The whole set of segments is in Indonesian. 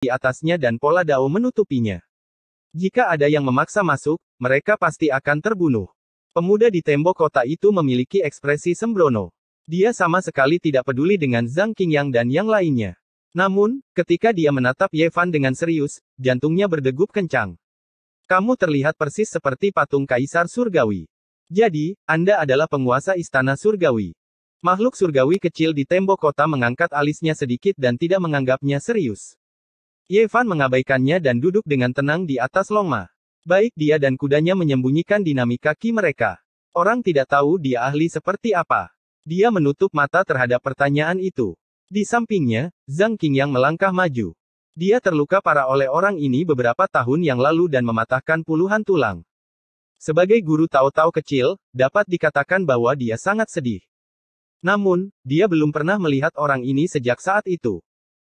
di atasnya dan pola dao menutupinya. Jika ada yang memaksa masuk, mereka pasti akan terbunuh. Pemuda di tembok kota itu memiliki ekspresi sembrono. Dia sama sekali tidak peduli dengan Zhang Qingyang dan yang lainnya. Namun, ketika dia menatap Ye Fan dengan serius, jantungnya berdegup kencang. Kamu terlihat persis seperti patung kaisar surgawi. Jadi, Anda adalah penguasa istana surgawi. Makhluk surgawi kecil di tembok kota mengangkat alisnya sedikit dan tidak menganggapnya serius. Yevan mengabaikannya dan duduk dengan tenang di atas longma. Baik dia dan kudanya menyembunyikan dinamik kaki mereka. Orang tidak tahu dia ahli seperti apa. Dia menutup mata terhadap pertanyaan itu. Di sampingnya, Zhang yang melangkah maju. Dia terluka parah oleh orang ini beberapa tahun yang lalu dan mematahkan puluhan tulang. Sebagai guru tahu-tahu kecil, dapat dikatakan bahwa dia sangat sedih. Namun, dia belum pernah melihat orang ini sejak saat itu.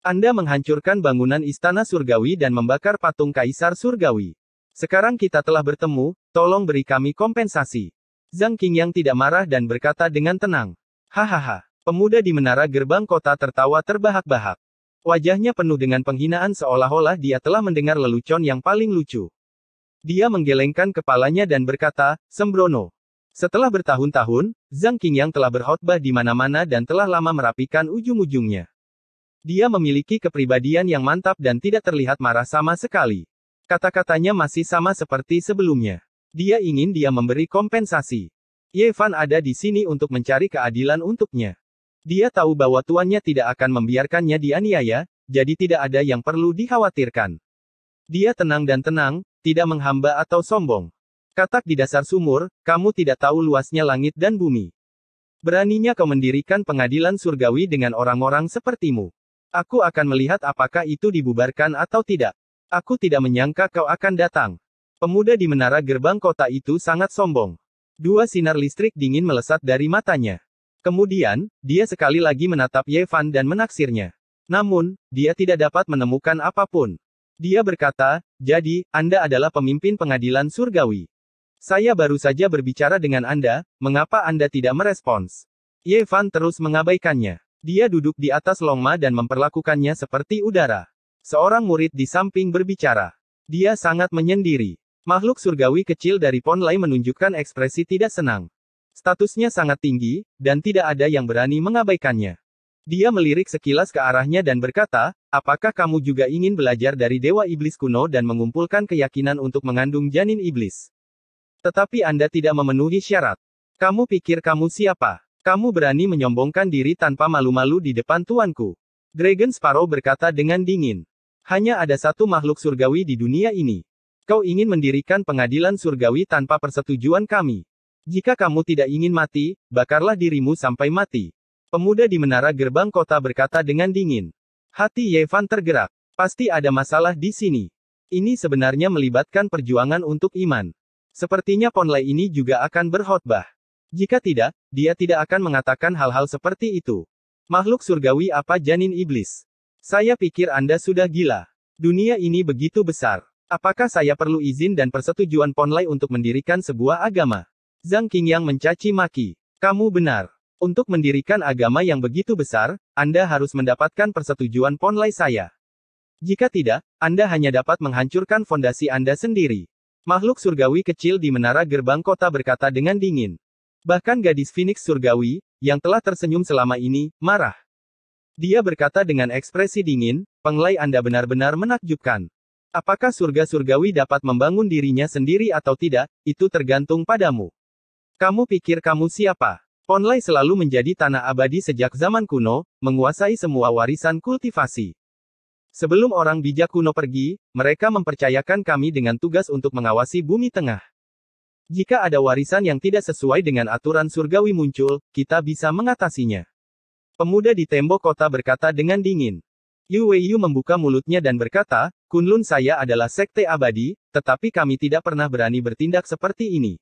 Anda menghancurkan bangunan istana surgawi dan membakar patung kaisar surgawi. Sekarang kita telah bertemu, tolong beri kami kompensasi. Zhang Qingyang tidak marah dan berkata dengan tenang. Hahaha. Pemuda di menara gerbang kota tertawa terbahak-bahak. Wajahnya penuh dengan penghinaan seolah-olah dia telah mendengar lelucon yang paling lucu. Dia menggelengkan kepalanya dan berkata, Sembrono. Setelah bertahun-tahun, Zhang Qingyang telah berkhotbah di mana-mana dan telah lama merapikan ujung-ujungnya. Dia memiliki kepribadian yang mantap dan tidak terlihat marah sama sekali. Kata-katanya masih sama seperti sebelumnya. Dia ingin dia memberi kompensasi. Yevan ada di sini untuk mencari keadilan untuknya. Dia tahu bahwa tuannya tidak akan membiarkannya dianiaya, jadi tidak ada yang perlu dikhawatirkan. Dia tenang dan tenang, tidak menghamba atau sombong. Katak di dasar sumur, kamu tidak tahu luasnya langit dan bumi. Beraninya kau mendirikan pengadilan surgawi dengan orang-orang sepertimu. Aku akan melihat apakah itu dibubarkan atau tidak. Aku tidak menyangka kau akan datang. Pemuda di menara gerbang kota itu sangat sombong. Dua sinar listrik dingin melesat dari matanya. Kemudian, dia sekali lagi menatap Yevan dan menaksirnya. Namun, dia tidak dapat menemukan apapun. Dia berkata, jadi, Anda adalah pemimpin pengadilan surgawi. Saya baru saja berbicara dengan Anda, mengapa Anda tidak merespons? Yevan terus mengabaikannya. Dia duduk di atas longma dan memperlakukannya seperti udara. Seorang murid di samping berbicara. Dia sangat menyendiri. Makhluk surgawi kecil dari Ponlai menunjukkan ekspresi tidak senang. Statusnya sangat tinggi, dan tidak ada yang berani mengabaikannya. Dia melirik sekilas ke arahnya dan berkata, apakah kamu juga ingin belajar dari Dewa Iblis kuno dan mengumpulkan keyakinan untuk mengandung janin iblis? Tetapi Anda tidak memenuhi syarat. Kamu pikir kamu siapa? Kamu berani menyombongkan diri tanpa malu-malu di depan tuanku. Dragon Sparrow berkata dengan dingin. Hanya ada satu makhluk surgawi di dunia ini. Kau ingin mendirikan pengadilan surgawi tanpa persetujuan kami. Jika kamu tidak ingin mati, bakarlah dirimu sampai mati. Pemuda di menara gerbang kota berkata dengan dingin. Hati Yevan tergerak. Pasti ada masalah di sini. Ini sebenarnya melibatkan perjuangan untuk iman. Sepertinya Ponlai ini juga akan berkhotbah. Jika tidak, dia tidak akan mengatakan hal-hal seperti itu. Makhluk surgawi apa janin iblis? Saya pikir Anda sudah gila. Dunia ini begitu besar. Apakah saya perlu izin dan persetujuan Ponlai untuk mendirikan sebuah agama? Zhang Qingyang mencaci maki. Kamu benar. Untuk mendirikan agama yang begitu besar, Anda harus mendapatkan persetujuan Ponlai saya. Jika tidak, Anda hanya dapat menghancurkan fondasi Anda sendiri. Makhluk surgawi kecil di menara gerbang kota berkata dengan dingin. Bahkan gadis Phoenix surgawi, yang telah tersenyum selama ini, marah. Dia berkata dengan ekspresi dingin, penglai Anda benar-benar menakjubkan. Apakah surga surgawi dapat membangun dirinya sendiri atau tidak, itu tergantung padamu. Kamu pikir kamu siapa? Ponlai selalu menjadi tanah abadi sejak zaman kuno, menguasai semua warisan kultivasi. Sebelum orang bijak kuno pergi, mereka mempercayakan kami dengan tugas untuk mengawasi bumi tengah. Jika ada warisan yang tidak sesuai dengan aturan surgawi muncul, kita bisa mengatasinya. Pemuda di tembok kota berkata dengan dingin. Yu Wei Yu membuka mulutnya dan berkata, Kunlun saya adalah sekte abadi, tetapi kami tidak pernah berani bertindak seperti ini.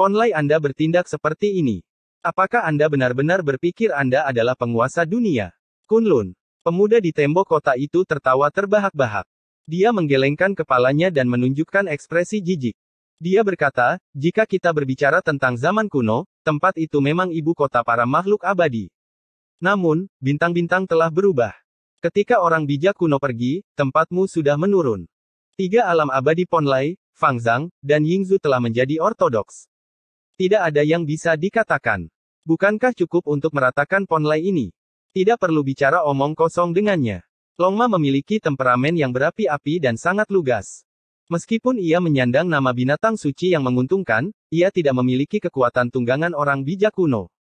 Ponlai Anda bertindak seperti ini. Apakah Anda benar-benar berpikir Anda adalah penguasa dunia? Kunlun, pemuda di tembok kota itu tertawa terbahak-bahak. Dia menggelengkan kepalanya dan menunjukkan ekspresi jijik. Dia berkata, jika kita berbicara tentang zaman kuno, tempat itu memang ibu kota para makhluk abadi. Namun, bintang-bintang telah berubah. Ketika orang bijak kuno pergi, tempatmu sudah menurun. Tiga alam abadi Ponlai, Fangzang, dan Yingzu telah menjadi ortodoks. Tidak ada yang bisa dikatakan. Bukankah cukup untuk meratakan Ponlai ini? Tidak perlu bicara omong kosong dengannya. Longma memiliki temperamen yang berapi-api dan sangat lugas. Meskipun ia menyandang nama binatang suci yang menguntungkan, ia tidak memiliki kekuatan tunggangan orang bijak kuno.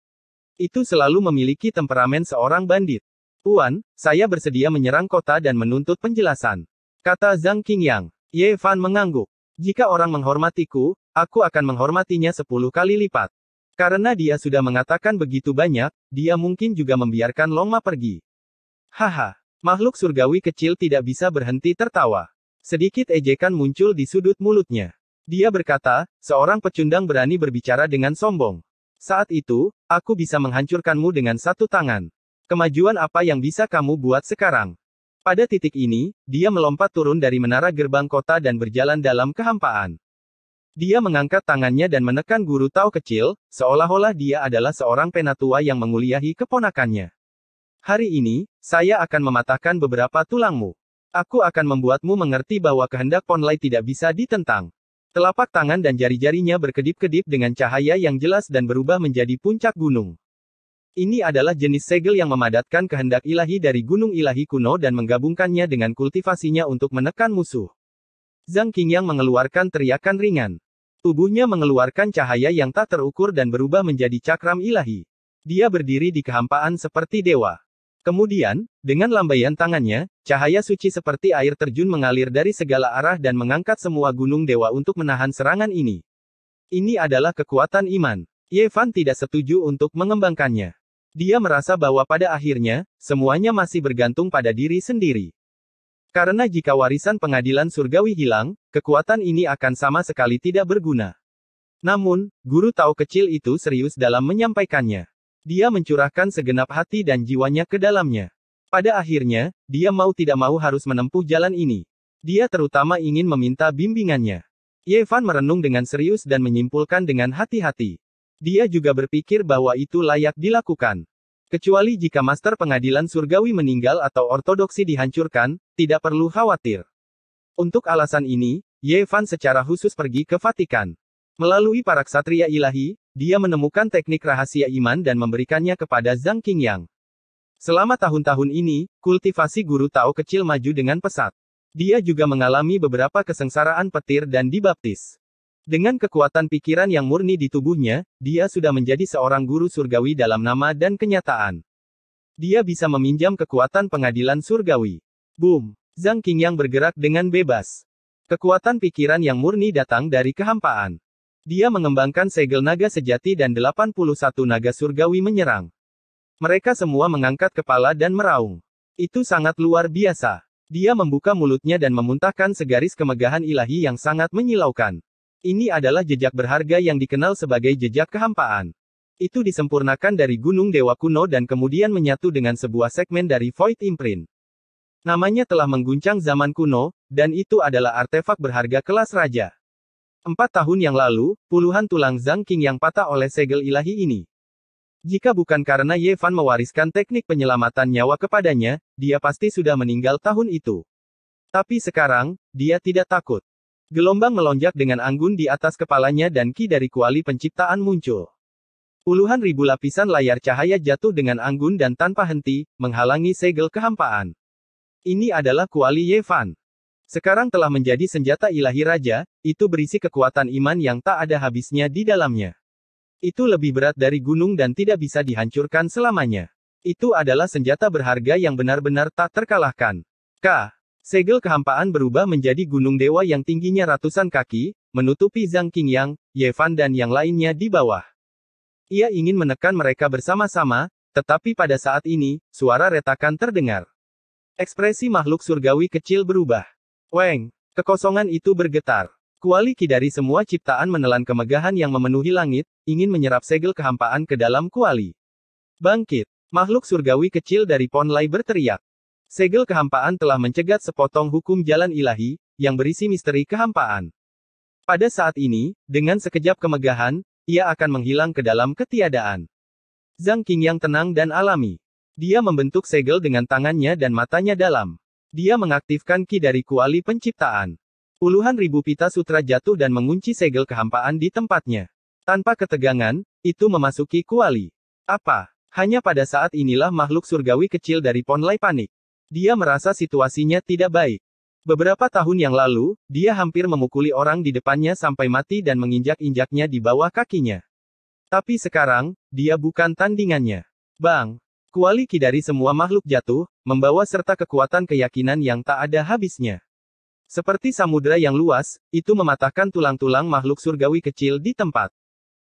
Itu selalu memiliki temperamen seorang bandit. Tuan, saya bersedia menyerang kota dan menuntut penjelasan. Kata Zhang Qingyang. Ye Fan mengangguk. Jika orang menghormatiku, aku akan menghormatinya sepuluh kali lipat. Karena dia sudah mengatakan begitu banyak, dia mungkin juga membiarkan Longma pergi. Haha, makhluk surgawi kecil tidak bisa berhenti tertawa. Sedikit ejekan muncul di sudut mulutnya. Dia berkata, seorang pecundang berani berbicara dengan sombong. Saat itu, aku bisa menghancurkanmu dengan satu tangan. Kemajuan apa yang bisa kamu buat sekarang? Pada titik ini, dia melompat turun dari menara gerbang kota dan berjalan dalam kehampaan. Dia mengangkat tangannya dan menekan guru Tao kecil, seolah-olah dia adalah seorang penatua yang menguliahi keponakannya. Hari ini, saya akan mematahkan beberapa tulangmu. Aku akan membuatmu mengerti bahwa kehendak Ponlai tidak bisa ditentang. Telapak tangan dan jari-jarinya berkedip-kedip dengan cahaya yang jelas dan berubah menjadi puncak gunung. Ini adalah jenis segel yang memadatkan kehendak ilahi dari gunung ilahi kuno dan menggabungkannya dengan kultivasinya untuk menekan musuh. Zhang Qingyang mengeluarkan teriakan ringan. Tubuhnya mengeluarkan cahaya yang tak terukur dan berubah menjadi cakram ilahi. Dia berdiri di kehampaan seperti dewa. Kemudian, dengan lambaian tangannya, cahaya suci seperti air terjun mengalir dari segala arah dan mengangkat semua gunung dewa untuk menahan serangan ini. Ini adalah kekuatan iman. Yevan tidak setuju untuk mengembangkannya. Dia merasa bahwa pada akhirnya, semuanya masih bergantung pada diri sendiri. Karena jika warisan pengadilan surgawi hilang, kekuatan ini akan sama sekali tidak berguna. Namun, guru tahu kecil itu serius dalam menyampaikannya. Dia mencurahkan segenap hati dan jiwanya ke dalamnya. Pada akhirnya, dia mau tidak mau harus menempuh jalan ini. Dia terutama ingin meminta bimbingannya. Yevan merenung dengan serius dan menyimpulkan dengan hati-hati. Dia juga berpikir bahwa itu layak dilakukan. Kecuali jika Master Pengadilan Surgawi meninggal atau ortodoksi dihancurkan, tidak perlu khawatir. Untuk alasan ini, Yevan secara khusus pergi ke Vatikan. Melalui para ksatria ilahi, dia menemukan teknik rahasia iman dan memberikannya kepada Zhang Qingyang. Selama tahun-tahun ini, kultivasi guru Tao kecil maju dengan pesat. Dia juga mengalami beberapa kesengsaraan petir dan dibaptis. Dengan kekuatan pikiran yang murni di tubuhnya, dia sudah menjadi seorang guru surgawi dalam nama dan kenyataan. Dia bisa meminjam kekuatan pengadilan surgawi. Boom! Zhang Qingyang bergerak dengan bebas. Kekuatan pikiran yang murni datang dari kehampaan. Dia mengembangkan segel naga sejati dan 81 naga surgawi menyerang. Mereka semua mengangkat kepala dan meraung. Itu sangat luar biasa. Dia membuka mulutnya dan memuntahkan segaris kemegahan ilahi yang sangat menyilaukan. Ini adalah jejak berharga yang dikenal sebagai jejak kehampaan. Itu disempurnakan dari Gunung Dewa Kuno dan kemudian menyatu dengan sebuah segmen dari Void Imprint. Namanya telah mengguncang zaman kuno, dan itu adalah artefak berharga kelas raja. Empat tahun yang lalu, puluhan tulang Zhang King yang patah oleh segel ilahi ini. Jika bukan karena Ye Fan mewariskan teknik penyelamatan nyawa kepadanya, dia pasti sudah meninggal tahun itu. Tapi sekarang, dia tidak takut. Gelombang melonjak dengan anggun di atas kepalanya dan ki dari kuali penciptaan muncul. Puluhan ribu lapisan layar cahaya jatuh dengan anggun dan tanpa henti, menghalangi segel kehampaan. Ini adalah kuali Ye Fan. Sekarang telah menjadi senjata ilahi raja, itu berisi kekuatan iman yang tak ada habisnya di dalamnya. Itu lebih berat dari gunung dan tidak bisa dihancurkan selamanya. Itu adalah senjata berharga yang benar-benar tak terkalahkan. K. Segel kehampaan berubah menjadi gunung dewa yang tingginya ratusan kaki, menutupi Zhang Qingyang, Yevan dan yang lainnya di bawah. Ia ingin menekan mereka bersama-sama, tetapi pada saat ini, suara retakan terdengar. Ekspresi makhluk surgawi kecil berubah. Weng, kekosongan itu bergetar. Kuali dari semua ciptaan menelan kemegahan yang memenuhi langit, ingin menyerap segel kehampaan ke dalam kuali. Bangkit, makhluk surgawi kecil dari Ponlai berteriak. Segel kehampaan telah mencegat sepotong hukum jalan ilahi, yang berisi misteri kehampaan. Pada saat ini, dengan sekejap kemegahan, ia akan menghilang ke dalam ketiadaan. Zhang Qing yang tenang dan alami. Dia membentuk segel dengan tangannya dan matanya dalam. Dia mengaktifkan ki dari kuali penciptaan. Puluhan ribu pita sutra jatuh dan mengunci segel kehampaan di tempatnya. Tanpa ketegangan, itu memasuki kuali. Apa? Hanya pada saat inilah makhluk surgawi kecil dari Ponlai panik. Dia merasa situasinya tidak baik. Beberapa tahun yang lalu, dia hampir memukuli orang di depannya sampai mati dan menginjak-injaknya di bawah kakinya. Tapi sekarang, dia bukan tandingannya. Bang, ki dari semua makhluk jatuh, membawa serta kekuatan keyakinan yang tak ada habisnya. Seperti samudera yang luas, itu mematahkan tulang-tulang makhluk surgawi kecil di tempat.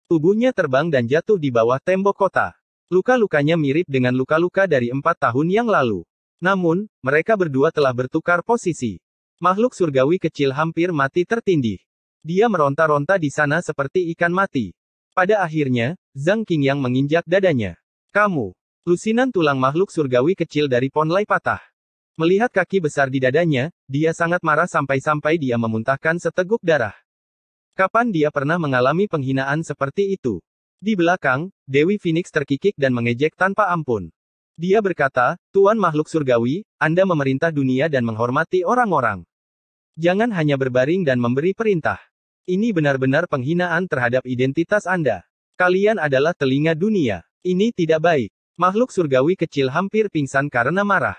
Tubuhnya terbang dan jatuh di bawah tembok kota. Luka-lukanya mirip dengan luka-luka dari empat tahun yang lalu. Namun, mereka berdua telah bertukar posisi. Makhluk surgawi kecil hampir mati tertindih. Dia meronta-ronta di sana seperti ikan mati. Pada akhirnya, Zhang yang menginjak dadanya. Kamu, Lusinan tulang makhluk surgawi kecil dari Ponlai patah. Melihat kaki besar di dadanya, dia sangat marah sampai-sampai dia memuntahkan seteguk darah. Kapan dia pernah mengalami penghinaan seperti itu? Di belakang, Dewi Phoenix terkikik dan mengejek tanpa ampun. Dia berkata, Tuan makhluk surgawi, Anda memerintah dunia dan menghormati orang-orang. Jangan hanya berbaring dan memberi perintah. Ini benar-benar penghinaan terhadap identitas Anda. Kalian adalah telinga dunia. Ini tidak baik. Makhluk surgawi kecil hampir pingsan karena marah.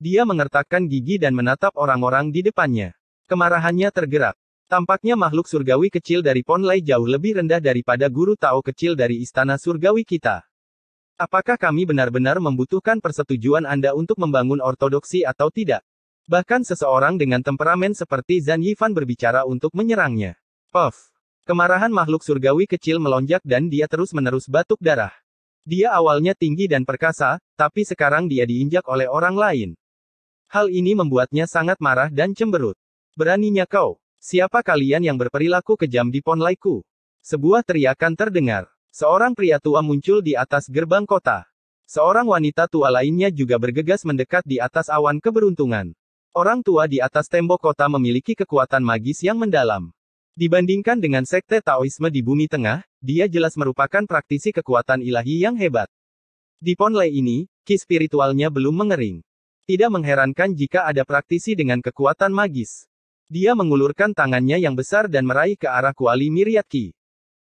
Dia mengertakkan gigi dan menatap orang-orang di depannya. Kemarahannya tergerak. Tampaknya makhluk surgawi kecil dari Ponlai jauh lebih rendah daripada guru Tao kecil dari istana surgawi kita. Apakah kami benar-benar membutuhkan persetujuan Anda untuk membangun ortodoksi atau tidak? Bahkan seseorang dengan temperamen seperti Zan Yifan berbicara untuk menyerangnya. Puff. Kemarahan makhluk surgawi kecil melonjak dan dia terus-menerus batuk darah. Dia awalnya tinggi dan perkasa, tapi sekarang dia diinjak oleh orang lain. Hal ini membuatnya sangat marah dan cemberut. Beraninya kau, siapa kalian yang berperilaku kejam di Ponlaiku? Sebuah teriakan terdengar. Seorang pria tua muncul di atas gerbang kota. Seorang wanita tua lainnya juga bergegas mendekat di atas awan keberuntungan. Orang tua di atas tembok kota memiliki kekuatan magis yang mendalam. Dibandingkan dengan sekte Taoisme di Bumi Tengah, dia jelas merupakan praktisi kekuatan ilahi yang hebat. Di Ponlei ini, ki spiritualnya belum mengering. Tidak mengherankan jika ada praktisi dengan kekuatan magis. Dia mengulurkan tangannya yang besar dan meraih ke arah kuali miriat ki.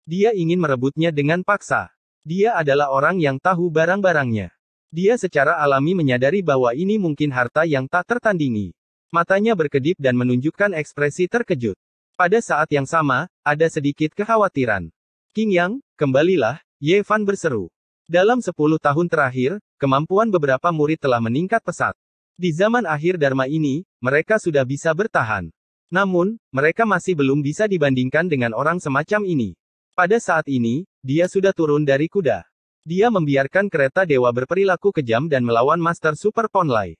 Dia ingin merebutnya dengan paksa. Dia adalah orang yang tahu barang-barangnya. Dia secara alami menyadari bahwa ini mungkin harta yang tak tertandingi. Matanya berkedip dan menunjukkan ekspresi terkejut. Pada saat yang sama, ada sedikit kekhawatiran. King Yang, kembalilah, Ye Fan berseru. Dalam 10 tahun terakhir, kemampuan beberapa murid telah meningkat pesat. Di zaman akhir Dharma ini, mereka sudah bisa bertahan. Namun, mereka masih belum bisa dibandingkan dengan orang semacam ini. Pada saat ini, dia sudah turun dari kuda. Dia membiarkan kereta dewa berperilaku kejam dan melawan Master Super Ponlai.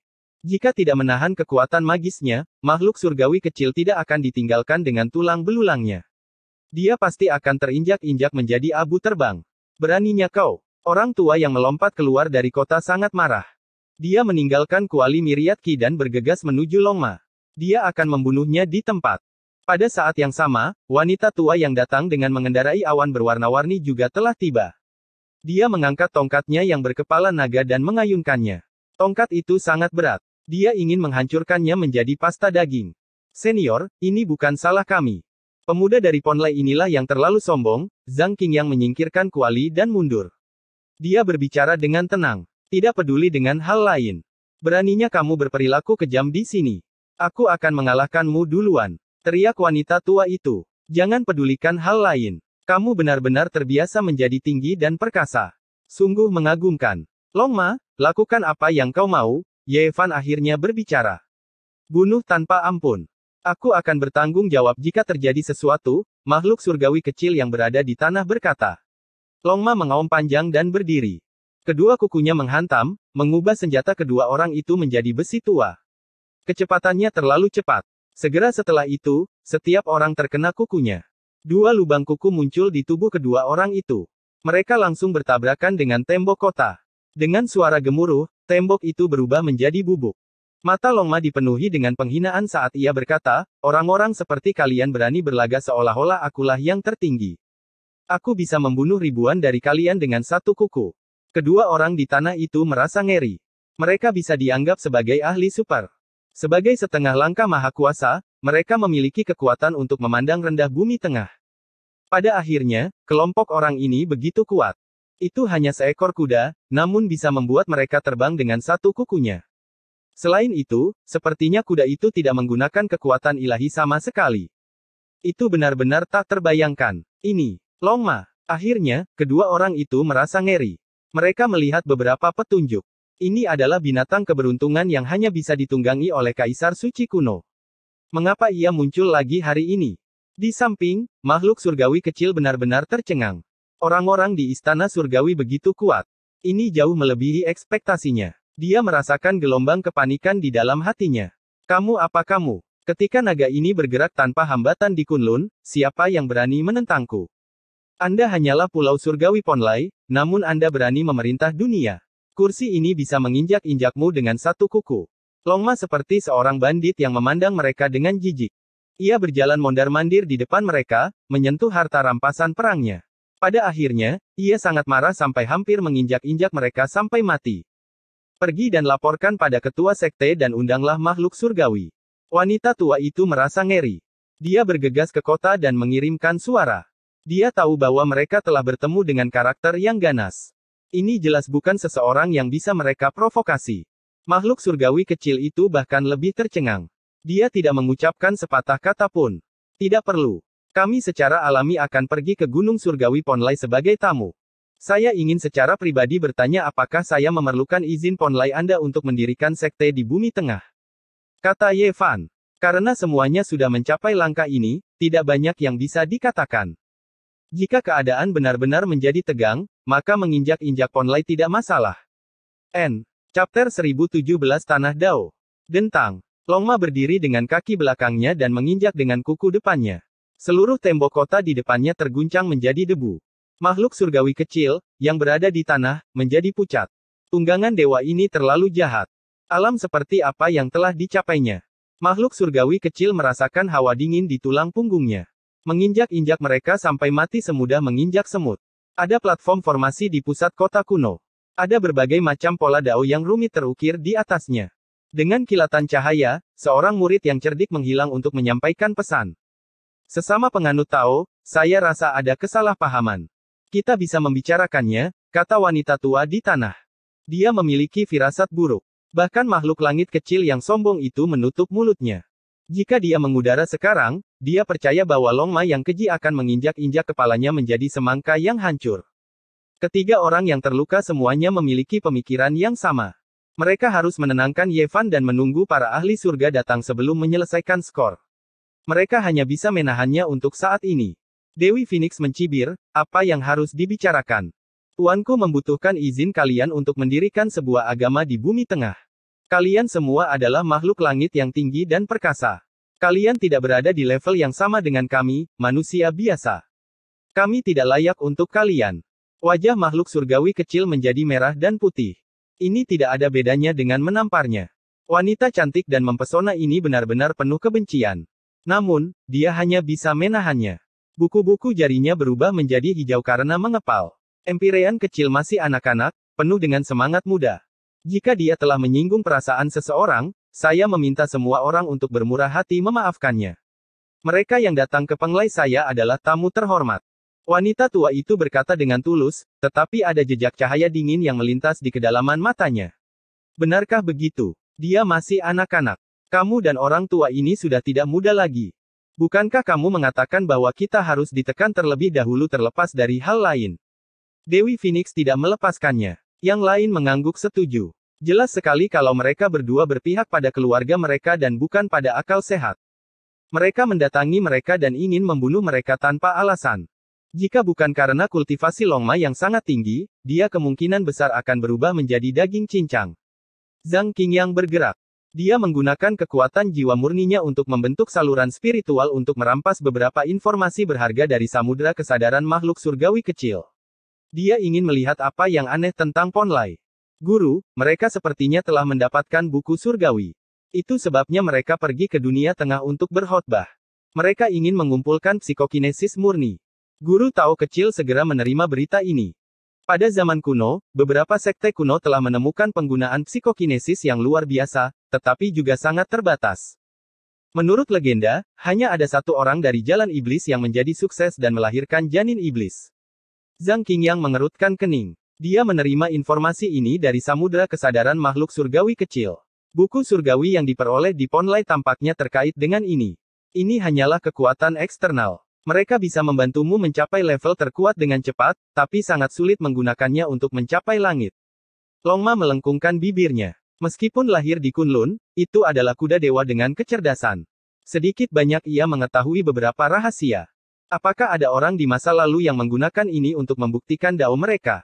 Jika tidak menahan kekuatan magisnya, makhluk surgawi kecil tidak akan ditinggalkan dengan tulang belulangnya. Dia pasti akan terinjak-injak menjadi abu terbang. Beraninya kau. Orang tua yang melompat keluar dari kota sangat marah. Dia meninggalkan Kuali Miriatki dan bergegas menuju Longma. Dia akan membunuhnya di tempat. Pada saat yang sama, wanita tua yang datang dengan mengendarai awan berwarna-warni juga telah tiba. Dia mengangkat tongkatnya yang berkepala naga dan mengayunkannya. Tongkat itu sangat berat. Dia ingin menghancurkannya menjadi pasta daging. Senior, ini bukan salah kami. Pemuda dari Ponlai inilah yang terlalu sombong, Zhang King yang menyingkirkan kuali dan mundur. Dia berbicara dengan tenang, tidak peduli dengan hal lain. Beraninya kamu berperilaku kejam di sini. Aku akan mengalahkanmu duluan. Teriak wanita tua itu. Jangan pedulikan hal lain. Kamu benar-benar terbiasa menjadi tinggi dan perkasa. Sungguh mengagumkan. Longma, lakukan apa yang kau mau, Yevan akhirnya berbicara. Bunuh tanpa ampun. Aku akan bertanggung jawab jika terjadi sesuatu, makhluk surgawi kecil yang berada di tanah berkata. Longma mengaum panjang dan berdiri. Kedua kukunya menghantam, mengubah senjata kedua orang itu menjadi besi tua. Kecepatannya terlalu cepat. Segera setelah itu, setiap orang terkena kukunya. Dua lubang kuku muncul di tubuh kedua orang itu. Mereka langsung bertabrakan dengan tembok kota. Dengan suara gemuruh, Tembok itu berubah menjadi bubuk. Mata Longma dipenuhi dengan penghinaan saat ia berkata, orang-orang seperti kalian berani berlaga seolah-olah akulah yang tertinggi. Aku bisa membunuh ribuan dari kalian dengan satu kuku. Kedua orang di tanah itu merasa ngeri. Mereka bisa dianggap sebagai ahli super. Sebagai setengah langkah maha kuasa, mereka memiliki kekuatan untuk memandang rendah bumi tengah. Pada akhirnya, kelompok orang ini begitu kuat. Itu hanya seekor kuda, namun bisa membuat mereka terbang dengan satu kukunya. Selain itu, sepertinya kuda itu tidak menggunakan kekuatan ilahi sama sekali. Itu benar-benar tak terbayangkan. Ini, Longma. Akhirnya, kedua orang itu merasa ngeri. Mereka melihat beberapa petunjuk. Ini adalah binatang keberuntungan yang hanya bisa ditunggangi oleh Kaisar Suci kuno. Mengapa ia muncul lagi hari ini? Di samping, makhluk surgawi kecil benar-benar tercengang. Orang-orang di istana surgawi begitu kuat. Ini jauh melebihi ekspektasinya. Dia merasakan gelombang kepanikan di dalam hatinya. Kamu apa kamu? Ketika naga ini bergerak tanpa hambatan di Kunlun, siapa yang berani menentangku? Anda hanyalah pulau surgawi Ponlai, namun Anda berani memerintah dunia. Kursi ini bisa menginjak-injakmu dengan satu kuku. Longma seperti seorang bandit yang memandang mereka dengan jijik. Ia berjalan mondar-mandir di depan mereka, menyentuh harta rampasan perangnya. Pada akhirnya, ia sangat marah sampai hampir menginjak-injak mereka sampai mati. Pergi dan laporkan pada ketua sekte dan undanglah makhluk surgawi. Wanita tua itu merasa ngeri. Dia bergegas ke kota dan mengirimkan suara. Dia tahu bahwa mereka telah bertemu dengan karakter yang ganas. Ini jelas bukan seseorang yang bisa mereka provokasi. Makhluk surgawi kecil itu bahkan lebih tercengang. Dia tidak mengucapkan sepatah kata pun. Tidak perlu. Kami secara alami akan pergi ke Gunung Surgawi Ponlai sebagai tamu. Saya ingin secara pribadi bertanya apakah saya memerlukan izin Ponlai Anda untuk mendirikan sekte di bumi tengah. Kata Yevan. Karena semuanya sudah mencapai langkah ini, tidak banyak yang bisa dikatakan. Jika keadaan benar-benar menjadi tegang, maka menginjak-injak Ponlai tidak masalah. N. Chapter 1017 Tanah Dao. Dentang. Longma berdiri dengan kaki belakangnya dan menginjak dengan kuku depannya. Seluruh tembok kota di depannya terguncang menjadi debu. Makhluk surgawi kecil, yang berada di tanah, menjadi pucat. Tunggangan dewa ini terlalu jahat. Alam seperti apa yang telah dicapainya. Makhluk surgawi kecil merasakan hawa dingin di tulang punggungnya. Menginjak-injak mereka sampai mati semudah menginjak semut. Ada platform formasi di pusat kota kuno. Ada berbagai macam pola dao yang rumit terukir di atasnya. Dengan kilatan cahaya, seorang murid yang cerdik menghilang untuk menyampaikan pesan. Sesama penganut Tao, saya rasa ada kesalahpahaman. Kita bisa membicarakannya, kata wanita tua di tanah. Dia memiliki firasat buruk. Bahkan makhluk langit kecil yang sombong itu menutup mulutnya. Jika dia mengudara sekarang, dia percaya bahwa Longma yang keji akan menginjak-injak kepalanya menjadi semangka yang hancur. Ketiga orang yang terluka semuanya memiliki pemikiran yang sama. Mereka harus menenangkan Yevan dan menunggu para ahli surga datang sebelum menyelesaikan skor. Mereka hanya bisa menahannya untuk saat ini. Dewi Phoenix mencibir, apa yang harus dibicarakan? Tuanku membutuhkan izin kalian untuk mendirikan sebuah agama di bumi tengah. Kalian semua adalah makhluk langit yang tinggi dan perkasa. Kalian tidak berada di level yang sama dengan kami, manusia biasa. Kami tidak layak untuk kalian. Wajah makhluk surgawi kecil menjadi merah dan putih. Ini tidak ada bedanya dengan menamparnya. Wanita cantik dan mempesona ini benar-benar penuh kebencian. Namun, dia hanya bisa menahannya. Buku-buku jarinya berubah menjadi hijau karena mengepal. Empirean kecil masih anak-anak, penuh dengan semangat muda. Jika dia telah menyinggung perasaan seseorang, saya meminta semua orang untuk bermurah hati memaafkannya. Mereka yang datang ke penglai saya adalah tamu terhormat. Wanita tua itu berkata dengan tulus, tetapi ada jejak cahaya dingin yang melintas di kedalaman matanya. Benarkah begitu? Dia masih anak-anak. Kamu dan orang tua ini sudah tidak muda lagi. Bukankah kamu mengatakan bahwa kita harus ditekan terlebih dahulu terlepas dari hal lain? Dewi Phoenix tidak melepaskannya. Yang lain mengangguk setuju. Jelas sekali kalau mereka berdua berpihak pada keluarga mereka dan bukan pada akal sehat. Mereka mendatangi mereka dan ingin membunuh mereka tanpa alasan. Jika bukan karena kultivasi longma yang sangat tinggi, dia kemungkinan besar akan berubah menjadi daging cincang. Zhang Qingyang bergerak. Dia menggunakan kekuatan jiwa murninya untuk membentuk saluran spiritual untuk merampas beberapa informasi berharga dari samudera kesadaran makhluk surgawi kecil. Dia ingin melihat apa yang aneh tentang Ponlai. Guru, mereka sepertinya telah mendapatkan buku surgawi. Itu sebabnya mereka pergi ke dunia tengah untuk berkhotbah. Mereka ingin mengumpulkan psikokinesis murni. Guru Tao kecil segera menerima berita ini. Pada zaman kuno, beberapa sekte kuno telah menemukan penggunaan psikokinesis yang luar biasa, tetapi juga sangat terbatas. Menurut legenda, hanya ada satu orang dari jalan iblis yang menjadi sukses dan melahirkan janin iblis. Zhang Qingyang mengerutkan kening. Dia menerima informasi ini dari Samudra kesadaran makhluk surgawi kecil. Buku surgawi yang diperoleh di Ponlai tampaknya terkait dengan ini. Ini hanyalah kekuatan eksternal. Mereka bisa membantumu mencapai level terkuat dengan cepat, tapi sangat sulit menggunakannya untuk mencapai langit. Longma melengkungkan bibirnya. Meskipun lahir di Kunlun, itu adalah kuda dewa dengan kecerdasan. Sedikit banyak ia mengetahui beberapa rahasia. Apakah ada orang di masa lalu yang menggunakan ini untuk membuktikan dao mereka?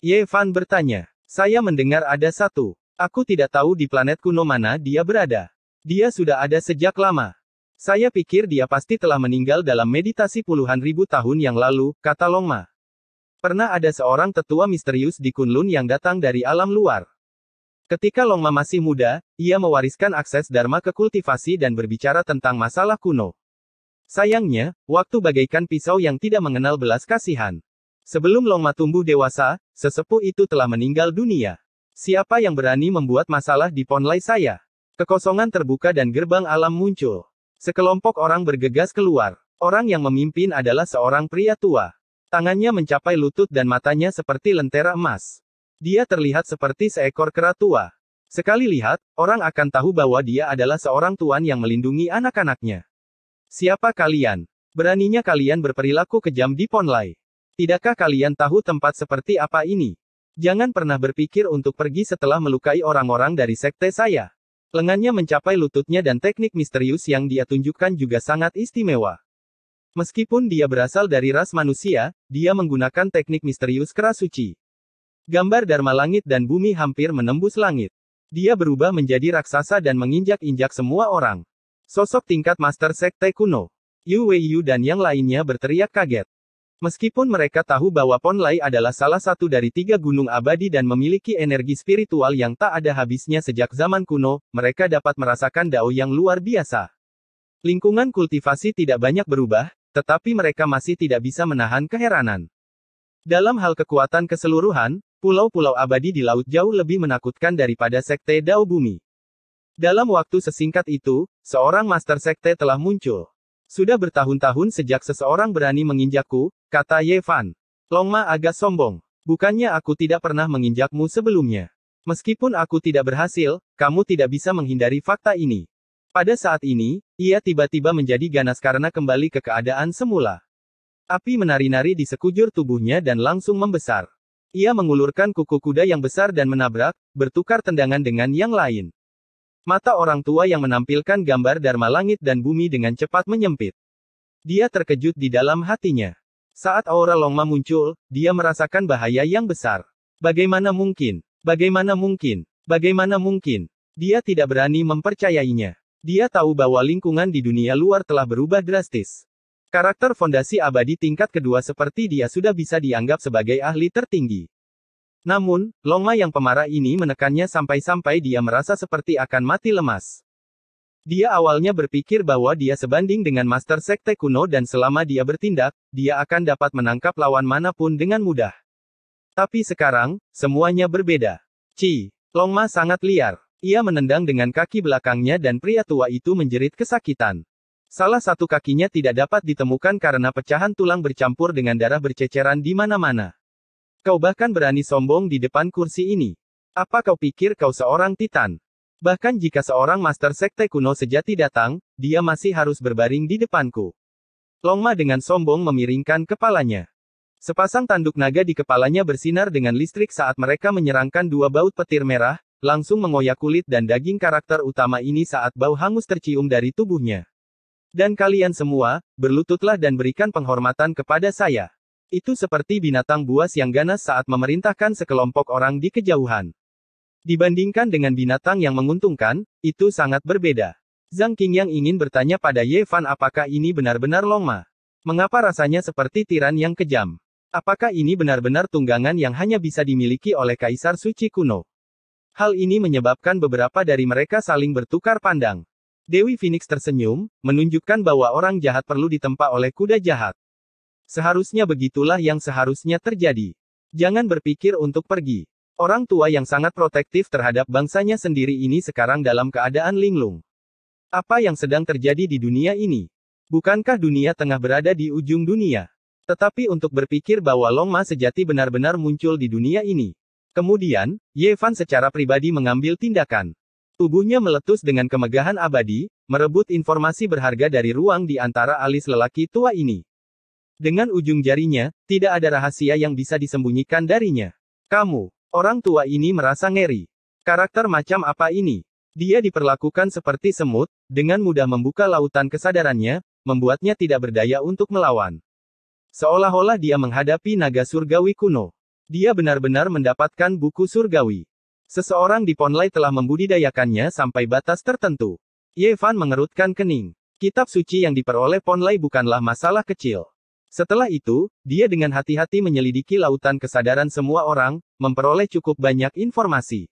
Ye Fan bertanya. Saya mendengar ada satu. Aku tidak tahu di planet kuno mana dia berada. Dia sudah ada sejak lama. Saya pikir dia pasti telah meninggal dalam meditasi puluhan ribu tahun yang lalu, kata Longma. Pernah ada seorang tetua misterius di Kunlun yang datang dari alam luar. Ketika Longma masih muda, ia mewariskan akses Dharma ke kultivasi dan berbicara tentang masalah kuno. Sayangnya, waktu bagaikan pisau yang tidak mengenal belas kasihan. Sebelum Longma tumbuh dewasa, sesepuh itu telah meninggal dunia. Siapa yang berani membuat masalah di Ponlai saya? Kekosongan terbuka dan gerbang alam muncul. Sekelompok orang bergegas keluar. Orang yang memimpin adalah seorang pria tua. Tangannya mencapai lutut dan matanya seperti lentera emas. Dia terlihat seperti seekor kera tua. Sekali lihat, orang akan tahu bahwa dia adalah seorang tuan yang melindungi anak-anaknya. Siapa kalian? Beraninya kalian berperilaku kejam di Ponlai. Tidakkah kalian tahu tempat seperti apa ini? Jangan pernah berpikir untuk pergi setelah melukai orang-orang dari sekte saya. Lengannya mencapai lututnya dan teknik misterius yang dia tunjukkan juga sangat istimewa. Meskipun dia berasal dari ras manusia, dia menggunakan teknik misterius keras suci. Gambar Dharma langit dan bumi hampir menembus langit. Dia berubah menjadi raksasa dan menginjak-injak semua orang. Sosok tingkat Master Sekte kuno. Yu Yu dan yang lainnya berteriak kaget. Meskipun mereka tahu bahwa Ponlai adalah salah satu dari tiga gunung abadi dan memiliki energi spiritual yang tak ada habisnya sejak zaman kuno, mereka dapat merasakan dao yang luar biasa. Lingkungan kultivasi tidak banyak berubah, tetapi mereka masih tidak bisa menahan keheranan. Dalam hal kekuatan keseluruhan, pulau-pulau abadi di laut jauh lebih menakutkan daripada sekte dao bumi. Dalam waktu sesingkat itu, seorang master sekte telah muncul. Sudah bertahun-tahun sejak seseorang berani menginjakku, Kata Yevan, Longma agak sombong. Bukannya aku tidak pernah menginjakmu sebelumnya. Meskipun aku tidak berhasil, kamu tidak bisa menghindari fakta ini. Pada saat ini, ia tiba-tiba menjadi ganas karena kembali ke keadaan semula. Api menari-nari di sekujur tubuhnya dan langsung membesar. Ia mengulurkan kuku kuda yang besar dan menabrak, bertukar tendangan dengan yang lain. Mata orang tua yang menampilkan gambar Dharma langit dan bumi dengan cepat menyempit. Dia terkejut di dalam hatinya. Saat aura Longma muncul, dia merasakan bahaya yang besar. Bagaimana mungkin? Bagaimana mungkin? Bagaimana mungkin? Dia tidak berani mempercayainya. Dia tahu bahwa lingkungan di dunia luar telah berubah drastis. Karakter fondasi abadi tingkat kedua seperti dia sudah bisa dianggap sebagai ahli tertinggi. Namun, Longma yang pemarah ini menekannya sampai-sampai dia merasa seperti akan mati lemas. Dia awalnya berpikir bahwa dia sebanding dengan Master Sekte kuno dan selama dia bertindak, dia akan dapat menangkap lawan manapun dengan mudah. Tapi sekarang, semuanya berbeda. Ci, Longma sangat liar. Ia menendang dengan kaki belakangnya dan pria tua itu menjerit kesakitan. Salah satu kakinya tidak dapat ditemukan karena pecahan tulang bercampur dengan darah berceceran di mana-mana. Kau bahkan berani sombong di depan kursi ini. Apa kau pikir kau seorang titan? Bahkan jika seorang master sekte kuno sejati datang, dia masih harus berbaring di depanku. Longma dengan sombong memiringkan kepalanya. Sepasang tanduk naga di kepalanya bersinar dengan listrik saat mereka menyerangkan dua baut petir merah, langsung mengoyak kulit dan daging karakter utama ini saat bau hangus tercium dari tubuhnya. Dan kalian semua, berlututlah dan berikan penghormatan kepada saya. Itu seperti binatang buas yang ganas saat memerintahkan sekelompok orang di kejauhan. Dibandingkan dengan binatang yang menguntungkan, itu sangat berbeda. Zhang Qingyang ingin bertanya pada Ye Fan apakah ini benar-benar Longma. Mengapa rasanya seperti tiran yang kejam? Apakah ini benar-benar tunggangan yang hanya bisa dimiliki oleh Kaisar Suci kuno? Hal ini menyebabkan beberapa dari mereka saling bertukar pandang. Dewi Phoenix tersenyum, menunjukkan bahwa orang jahat perlu ditempa oleh kuda jahat. Seharusnya begitulah yang seharusnya terjadi. Jangan berpikir untuk pergi. Orang tua yang sangat protektif terhadap bangsanya sendiri ini sekarang dalam keadaan linglung. Apa yang sedang terjadi di dunia ini? Bukankah dunia tengah berada di ujung dunia? Tetapi untuk berpikir bahwa Longma sejati benar-benar muncul di dunia ini. Kemudian, Yevan secara pribadi mengambil tindakan. Tubuhnya meletus dengan kemegahan abadi, merebut informasi berharga dari ruang di antara alis lelaki tua ini. Dengan ujung jarinya, tidak ada rahasia yang bisa disembunyikan darinya. Kamu, Orang tua ini merasa ngeri. Karakter macam apa ini? Dia diperlakukan seperti semut, dengan mudah membuka lautan kesadarannya, membuatnya tidak berdaya untuk melawan. Seolah-olah dia menghadapi naga surgawi kuno. Dia benar-benar mendapatkan buku surgawi. Seseorang di Ponlai telah membudidayakannya sampai batas tertentu. Yevan mengerutkan kening. Kitab suci yang diperoleh Ponlai bukanlah masalah kecil. Setelah itu, dia dengan hati-hati menyelidiki lautan kesadaran semua orang, memperoleh cukup banyak informasi.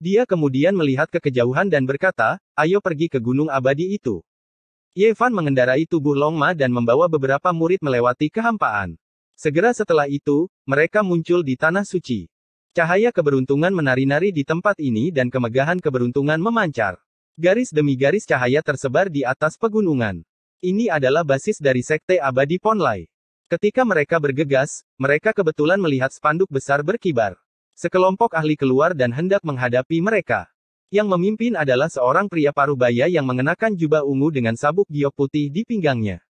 Dia kemudian melihat ke kejauhan dan berkata, ayo pergi ke gunung abadi itu. Yevan mengendarai tubuh Longma dan membawa beberapa murid melewati kehampaan. Segera setelah itu, mereka muncul di tanah suci. Cahaya keberuntungan menari-nari di tempat ini dan kemegahan keberuntungan memancar. Garis demi garis cahaya tersebar di atas pegunungan. Ini adalah basis dari Sekte Abadi Ponlai. Ketika mereka bergegas, mereka kebetulan melihat spanduk besar berkibar. Sekelompok ahli keluar dan hendak menghadapi mereka. Yang memimpin adalah seorang pria paruh baya yang mengenakan jubah ungu dengan sabuk giok putih di pinggangnya.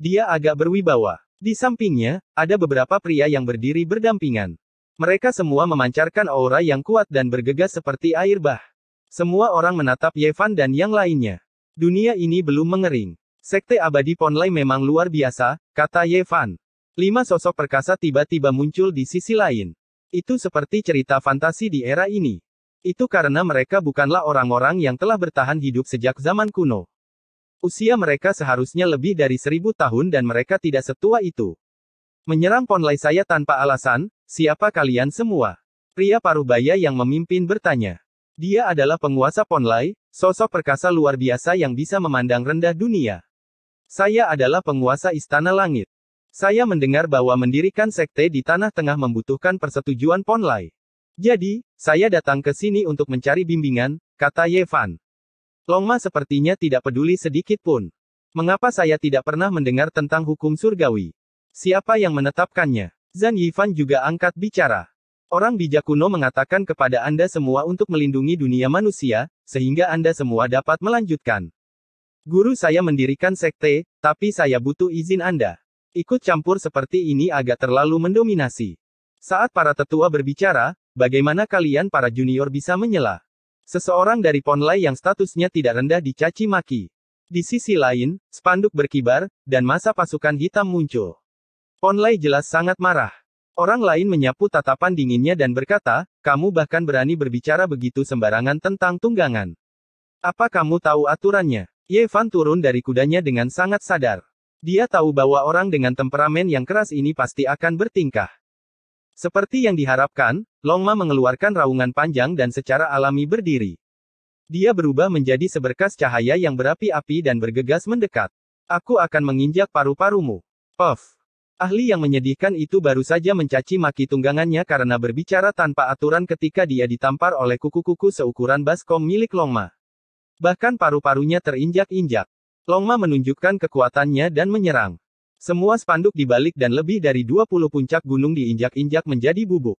Dia agak berwibawa. Di sampingnya, ada beberapa pria yang berdiri berdampingan. Mereka semua memancarkan aura yang kuat dan bergegas seperti air bah. Semua orang menatap Yevan dan yang lainnya. Dunia ini belum mengering. Sekte abadi Ponlai memang luar biasa, kata Ye Fan. Lima sosok perkasa tiba-tiba muncul di sisi lain. Itu seperti cerita fantasi di era ini. Itu karena mereka bukanlah orang-orang yang telah bertahan hidup sejak zaman kuno. Usia mereka seharusnya lebih dari seribu tahun dan mereka tidak setua itu. Menyerang Ponlai saya tanpa alasan, siapa kalian semua? Pria Parubaya yang memimpin bertanya. Dia adalah penguasa Ponlai, sosok perkasa luar biasa yang bisa memandang rendah dunia. Saya adalah penguasa istana langit. Saya mendengar bahwa mendirikan sekte di Tanah Tengah membutuhkan persetujuan Ponlai. Jadi, saya datang ke sini untuk mencari bimbingan, kata Yevan. Longma sepertinya tidak peduli sedikit pun. Mengapa saya tidak pernah mendengar tentang hukum surgawi? Siapa yang menetapkannya? Zan Yifan juga angkat bicara. Orang bijak kuno mengatakan kepada Anda semua untuk melindungi dunia manusia, sehingga Anda semua dapat melanjutkan. Guru saya mendirikan sekte, tapi saya butuh izin Anda. Ikut campur seperti ini agak terlalu mendominasi. Saat para tetua berbicara, bagaimana kalian para junior bisa menyela? Seseorang dari Ponlai yang statusnya tidak rendah dicaci maki. Di sisi lain, spanduk berkibar, dan masa pasukan hitam muncul. Ponlai jelas sangat marah. Orang lain menyapu tatapan dinginnya dan berkata, kamu bahkan berani berbicara begitu sembarangan tentang tunggangan. Apa kamu tahu aturannya? Yevan turun dari kudanya dengan sangat sadar. Dia tahu bahwa orang dengan temperamen yang keras ini pasti akan bertingkah. Seperti yang diharapkan, Longma mengeluarkan raungan panjang dan secara alami berdiri. Dia berubah menjadi seberkas cahaya yang berapi-api dan bergegas mendekat. Aku akan menginjak paru-parumu. Puff. Ahli yang menyedihkan itu baru saja mencaci maki tunggangannya karena berbicara tanpa aturan ketika dia ditampar oleh kuku-kuku seukuran baskom milik Longma. Bahkan paru-parunya terinjak-injak. Longma menunjukkan kekuatannya dan menyerang. Semua spanduk dibalik dan lebih dari 20 puncak gunung diinjak-injak menjadi bubuk.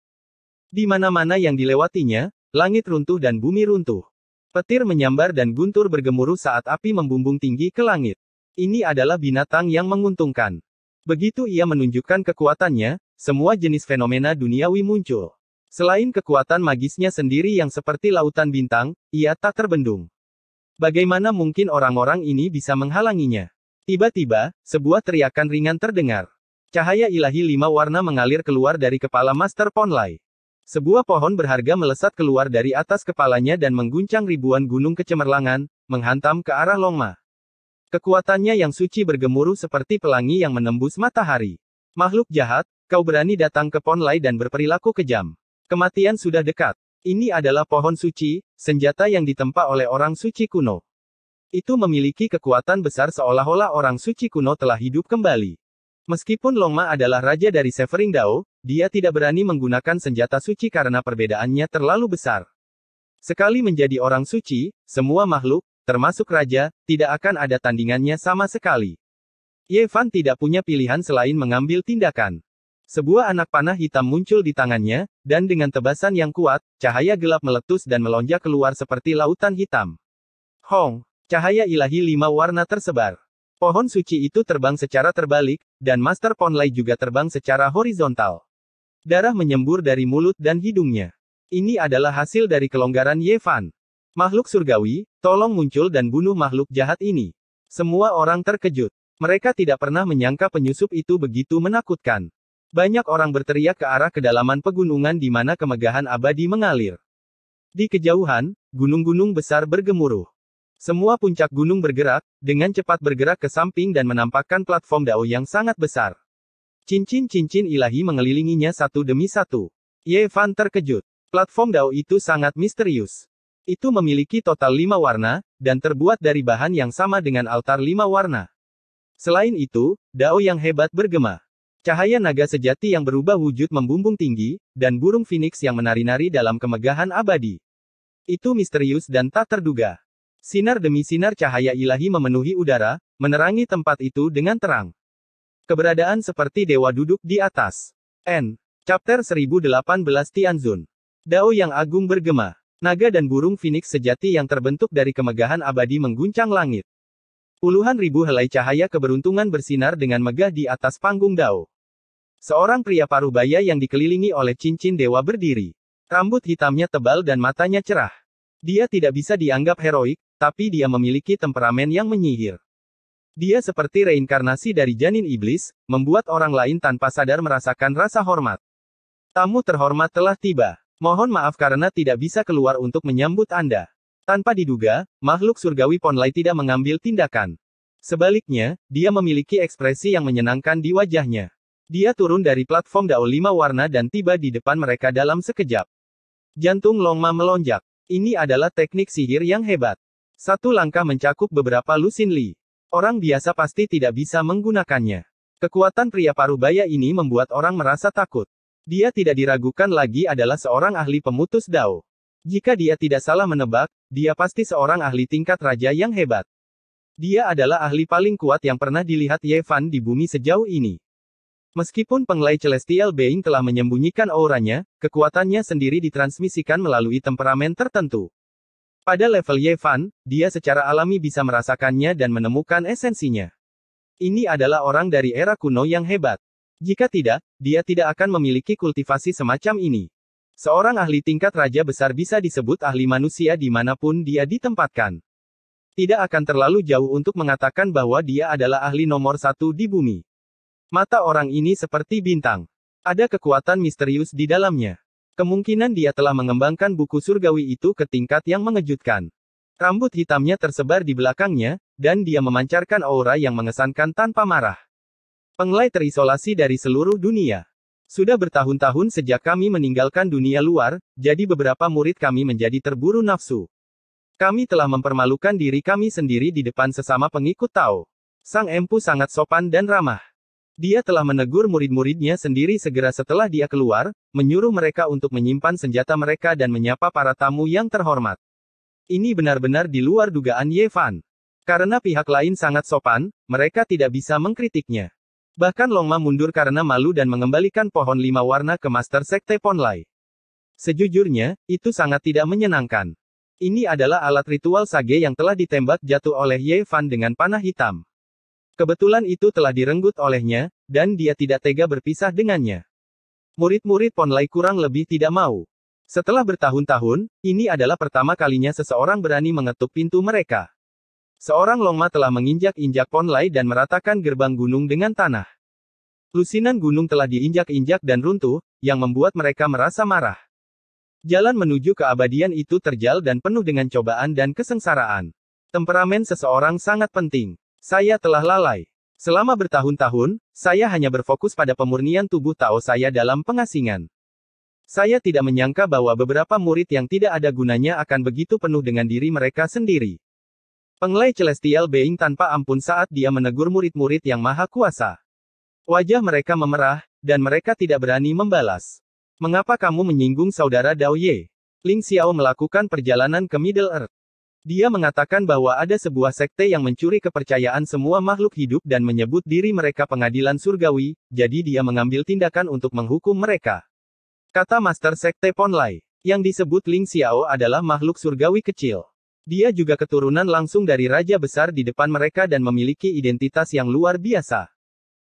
Di mana-mana yang dilewatinya, langit runtuh dan bumi runtuh. Petir menyambar dan guntur bergemuruh saat api membumbung tinggi ke langit. Ini adalah binatang yang menguntungkan. Begitu ia menunjukkan kekuatannya, semua jenis fenomena duniawi muncul. Selain kekuatan magisnya sendiri yang seperti lautan bintang, ia tak terbendung. Bagaimana mungkin orang-orang ini bisa menghalanginya? Tiba-tiba, sebuah teriakan ringan terdengar. Cahaya ilahi lima warna mengalir keluar dari kepala Master Ponlai. Sebuah pohon berharga melesat keluar dari atas kepalanya dan mengguncang ribuan gunung kecemerlangan, menghantam ke arah Longma. Kekuatannya yang suci bergemuruh seperti pelangi yang menembus matahari. Makhluk jahat, kau berani datang ke Ponlai dan berperilaku kejam. Kematian sudah dekat. Ini adalah pohon suci, senjata yang ditempa oleh orang suci kuno. Itu memiliki kekuatan besar seolah-olah orang suci kuno telah hidup kembali. Meskipun Longma adalah raja dari Severing Dao, dia tidak berani menggunakan senjata suci karena perbedaannya terlalu besar. Sekali menjadi orang suci, semua makhluk, termasuk raja, tidak akan ada tandingannya sama sekali. Yevan tidak punya pilihan selain mengambil tindakan. Sebuah anak panah hitam muncul di tangannya, dan dengan tebasan yang kuat, cahaya gelap meletus dan melonjak keluar seperti lautan hitam. Hong! Cahaya ilahi lima warna tersebar. Pohon suci itu terbang secara terbalik, dan Master Ponlai juga terbang secara horizontal. Darah menyembur dari mulut dan hidungnya. Ini adalah hasil dari kelonggaran Yevan. Makhluk surgawi, tolong muncul dan bunuh makhluk jahat ini. Semua orang terkejut. Mereka tidak pernah menyangka penyusup itu begitu menakutkan. Banyak orang berteriak ke arah kedalaman pegunungan di mana kemegahan abadi mengalir. Di kejauhan, gunung-gunung besar bergemuruh. Semua puncak gunung bergerak, dengan cepat bergerak ke samping dan menampakkan platform dao yang sangat besar. Cincin-cincin ilahi mengelilinginya satu demi satu. Ye Fan terkejut. Platform dao itu sangat misterius. Itu memiliki total lima warna, dan terbuat dari bahan yang sama dengan altar lima warna. Selain itu, dao yang hebat bergema. Cahaya naga sejati yang berubah wujud membumbung tinggi, dan burung phoenix yang menari-nari dalam kemegahan abadi. Itu misterius dan tak terduga. Sinar demi sinar cahaya ilahi memenuhi udara, menerangi tempat itu dengan terang. Keberadaan seperti dewa duduk di atas. N. Chapter 1018 Tianzun. Dao yang agung bergema. Naga dan burung phoenix sejati yang terbentuk dari kemegahan abadi mengguncang langit. Puluhan ribu helai cahaya keberuntungan bersinar dengan megah di atas panggung Dao. Seorang pria paruh baya yang dikelilingi oleh cincin dewa berdiri. Rambut hitamnya tebal dan matanya cerah. Dia tidak bisa dianggap heroik, tapi dia memiliki temperamen yang menyihir. Dia seperti reinkarnasi dari janin iblis, membuat orang lain tanpa sadar merasakan rasa hormat. Tamu terhormat telah tiba. Mohon maaf karena tidak bisa keluar untuk menyambut Anda. Tanpa diduga, makhluk surgawi Ponlai tidak mengambil tindakan. Sebaliknya, dia memiliki ekspresi yang menyenangkan di wajahnya. Dia turun dari platform dao lima warna dan tiba di depan mereka dalam sekejap. Jantung Longma melonjak. Ini adalah teknik sihir yang hebat. Satu langkah mencakup beberapa lusin li. Orang biasa pasti tidak bisa menggunakannya. Kekuatan pria parubaya ini membuat orang merasa takut. Dia tidak diragukan lagi adalah seorang ahli pemutus dao. Jika dia tidak salah menebak, dia pasti seorang ahli tingkat raja yang hebat. Dia adalah ahli paling kuat yang pernah dilihat Yevan di bumi sejauh ini. Meskipun penglai Celestial Being telah menyembunyikan auranya, kekuatannya sendiri ditransmisikan melalui temperamen tertentu. Pada level Yevan, dia secara alami bisa merasakannya dan menemukan esensinya. Ini adalah orang dari era kuno yang hebat. Jika tidak, dia tidak akan memiliki kultivasi semacam ini. Seorang ahli tingkat raja besar bisa disebut ahli manusia di dimanapun dia ditempatkan. Tidak akan terlalu jauh untuk mengatakan bahwa dia adalah ahli nomor satu di bumi. Mata orang ini seperti bintang. Ada kekuatan misterius di dalamnya. Kemungkinan dia telah mengembangkan buku surgawi itu ke tingkat yang mengejutkan. Rambut hitamnya tersebar di belakangnya, dan dia memancarkan aura yang mengesankan tanpa marah. Penglai terisolasi dari seluruh dunia. Sudah bertahun-tahun sejak kami meninggalkan dunia luar, jadi beberapa murid kami menjadi terburu nafsu. Kami telah mempermalukan diri kami sendiri di depan sesama pengikut Tao. Sang Empu sangat sopan dan ramah. Dia telah menegur murid-muridnya sendiri segera setelah dia keluar, menyuruh mereka untuk menyimpan senjata mereka dan menyapa para tamu yang terhormat. Ini benar-benar di luar dugaan Yevan. Karena pihak lain sangat sopan, mereka tidak bisa mengkritiknya. Bahkan Longma mundur karena malu dan mengembalikan pohon lima warna ke Master Sekte Ponlai. Sejujurnya, itu sangat tidak menyenangkan. Ini adalah alat ritual sage yang telah ditembak jatuh oleh Yevan dengan panah hitam. Kebetulan itu telah direnggut olehnya, dan dia tidak tega berpisah dengannya. Murid-murid Ponlai kurang lebih tidak mau. Setelah bertahun-tahun, ini adalah pertama kalinya seseorang berani mengetuk pintu mereka. Seorang Longma telah menginjak-injak Ponlai dan meratakan gerbang gunung dengan tanah. Lusinan gunung telah diinjak-injak dan runtuh, yang membuat mereka merasa marah. Jalan menuju keabadian itu terjal dan penuh dengan cobaan dan kesengsaraan. Temperamen seseorang sangat penting. Saya telah lalai. Selama bertahun-tahun, saya hanya berfokus pada pemurnian tubuh Tao saya dalam pengasingan. Saya tidak menyangka bahwa beberapa murid yang tidak ada gunanya akan begitu penuh dengan diri mereka sendiri. Penglai Celestial Being tanpa ampun saat dia menegur murid-murid yang maha kuasa. Wajah mereka memerah, dan mereka tidak berani membalas. Mengapa kamu menyinggung saudara Dao Ye? Ling Xiao melakukan perjalanan ke Middle Earth. Dia mengatakan bahwa ada sebuah sekte yang mencuri kepercayaan semua makhluk hidup dan menyebut diri mereka pengadilan surgawi, jadi dia mengambil tindakan untuk menghukum mereka. Kata Master Sekte Ponlai, yang disebut Ling Xiao adalah makhluk surgawi kecil. Dia juga keturunan langsung dari raja besar di depan mereka dan memiliki identitas yang luar biasa.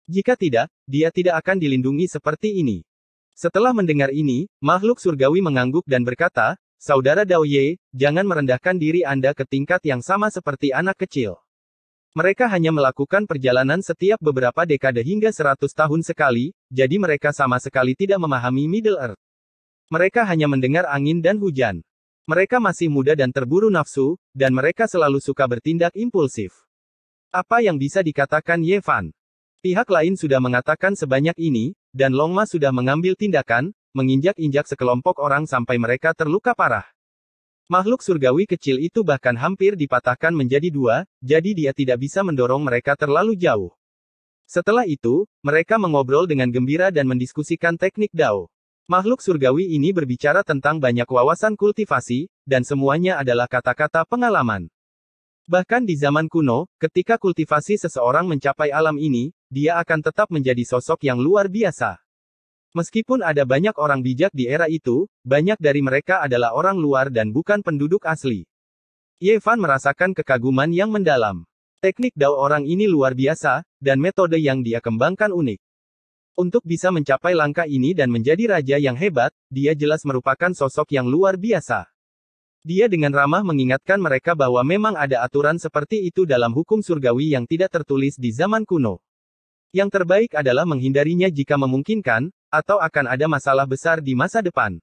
Jika tidak, dia tidak akan dilindungi seperti ini. Setelah mendengar ini, makhluk surgawi mengangguk dan berkata, Saudara Dao Ye, jangan merendahkan diri Anda ke tingkat yang sama seperti anak kecil. Mereka hanya melakukan perjalanan setiap beberapa dekade hingga seratus tahun sekali, jadi mereka sama sekali tidak memahami Middle Earth. Mereka hanya mendengar angin dan hujan. Mereka masih muda dan terburu nafsu, dan mereka selalu suka bertindak impulsif. Apa yang bisa dikatakan Yevan? Pihak lain sudah mengatakan sebanyak ini, dan Longma sudah mengambil tindakan, menginjak-injak sekelompok orang sampai mereka terluka parah. Makhluk surgawi kecil itu bahkan hampir dipatahkan menjadi dua, jadi dia tidak bisa mendorong mereka terlalu jauh. Setelah itu, mereka mengobrol dengan gembira dan mendiskusikan teknik Dao. Makhluk surgawi ini berbicara tentang banyak wawasan kultivasi, dan semuanya adalah kata-kata pengalaman. Bahkan di zaman kuno, ketika kultivasi seseorang mencapai alam ini, dia akan tetap menjadi sosok yang luar biasa. Meskipun ada banyak orang bijak di era itu, banyak dari mereka adalah orang luar dan bukan penduduk asli. Yevan merasakan kekaguman yang mendalam. Teknik dao orang ini luar biasa, dan metode yang dia kembangkan unik. Untuk bisa mencapai langkah ini dan menjadi raja yang hebat, dia jelas merupakan sosok yang luar biasa. Dia dengan ramah mengingatkan mereka bahwa memang ada aturan seperti itu dalam hukum surgawi yang tidak tertulis di zaman kuno. Yang terbaik adalah menghindarinya jika memungkinkan, atau akan ada masalah besar di masa depan.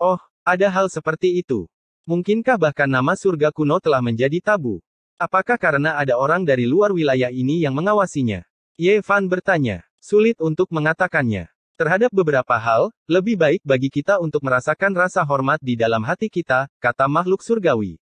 Oh, ada hal seperti itu. Mungkinkah bahkan nama surga kuno telah menjadi tabu? Apakah karena ada orang dari luar wilayah ini yang mengawasinya? Ye Fan bertanya. Sulit untuk mengatakannya. Terhadap beberapa hal, lebih baik bagi kita untuk merasakan rasa hormat di dalam hati kita, kata makhluk surgawi.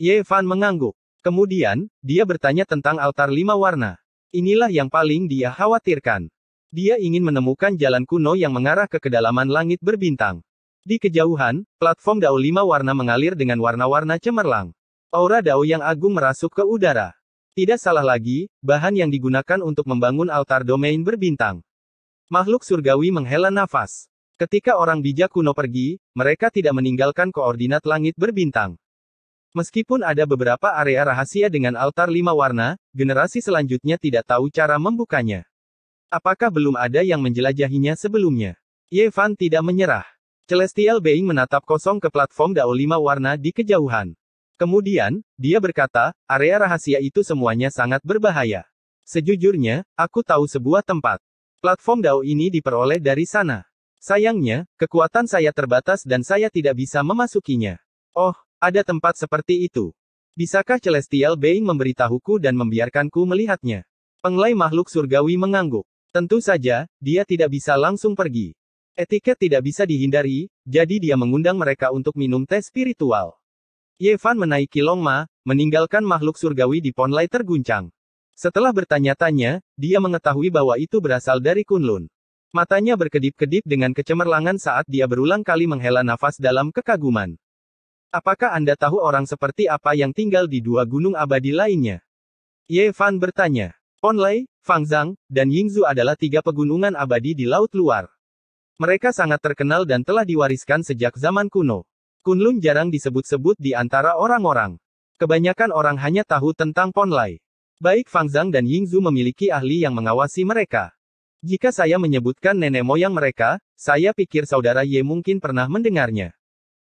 Ye Fan mengangguk. Kemudian, dia bertanya tentang altar lima warna. Inilah yang paling dia khawatirkan. Dia ingin menemukan jalan kuno yang mengarah ke kedalaman langit berbintang. Di kejauhan, platform Dao lima warna mengalir dengan warna-warna cemerlang. Aura Dao yang agung merasuk ke udara. Tidak salah lagi, bahan yang digunakan untuk membangun altar domain berbintang. Makhluk surgawi menghela nafas. Ketika orang bijak kuno pergi, mereka tidak meninggalkan koordinat langit berbintang. Meskipun ada beberapa area rahasia dengan altar lima warna, generasi selanjutnya tidak tahu cara membukanya. Apakah belum ada yang menjelajahinya sebelumnya? Yevan tidak menyerah. Celestial Being menatap kosong ke platform Dao Lima Warna di kejauhan. Kemudian, dia berkata, area rahasia itu semuanya sangat berbahaya. Sejujurnya, aku tahu sebuah tempat. Platform Dao ini diperoleh dari sana. Sayangnya, kekuatan saya terbatas dan saya tidak bisa memasukinya. Oh, ada tempat seperti itu. Bisakah Celestial Being memberitahuku dan membiarkanku melihatnya? Penglai makhluk surgawi mengangguk. Tentu saja, dia tidak bisa langsung pergi. Etiket tidak bisa dihindari, jadi dia mengundang mereka untuk minum teh spiritual. Yevan menaiki Longma, meninggalkan makhluk surgawi di Ponlai terguncang. Setelah bertanya-tanya, dia mengetahui bahwa itu berasal dari Kunlun. Matanya berkedip-kedip dengan kecemerlangan saat dia berulang kali menghela nafas dalam kekaguman. Apakah Anda tahu orang seperti apa yang tinggal di dua gunung abadi lainnya? Yevan bertanya. Fang Fangzhang, dan Yingzu adalah tiga pegunungan abadi di Laut Luar. Mereka sangat terkenal dan telah diwariskan sejak zaman kuno. Kunlun jarang disebut-sebut di antara orang-orang. Kebanyakan orang hanya tahu tentang Ponlai. Baik Fangzhang dan Yingzu memiliki ahli yang mengawasi mereka. Jika saya menyebutkan nenek moyang mereka, saya pikir saudara Ye mungkin pernah mendengarnya.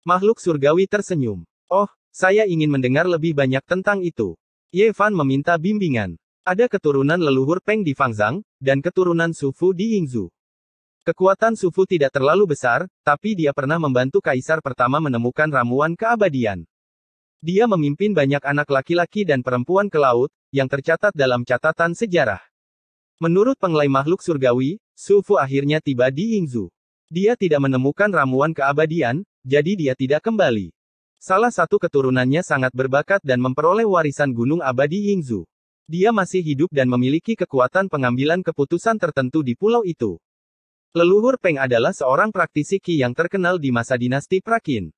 Makhluk surgawi tersenyum. Oh, saya ingin mendengar lebih banyak tentang itu. Ye Fan meminta bimbingan. Ada keturunan leluhur Peng di Fangzang, dan keturunan Sufu di Yingzu. Kekuatan Sufu tidak terlalu besar, tapi dia pernah membantu kaisar pertama menemukan ramuan keabadian. Dia memimpin banyak anak laki-laki dan perempuan ke laut, yang tercatat dalam catatan sejarah. Menurut penglai makhluk surgawi, Sufu akhirnya tiba di Yingzu. Dia tidak menemukan ramuan keabadian, jadi dia tidak kembali. Salah satu keturunannya sangat berbakat dan memperoleh warisan gunung abadi Yingzu. Dia masih hidup dan memiliki kekuatan pengambilan keputusan tertentu di pulau itu. Leluhur Peng adalah seorang praktisi Qi yang terkenal di masa dinasti Prakin.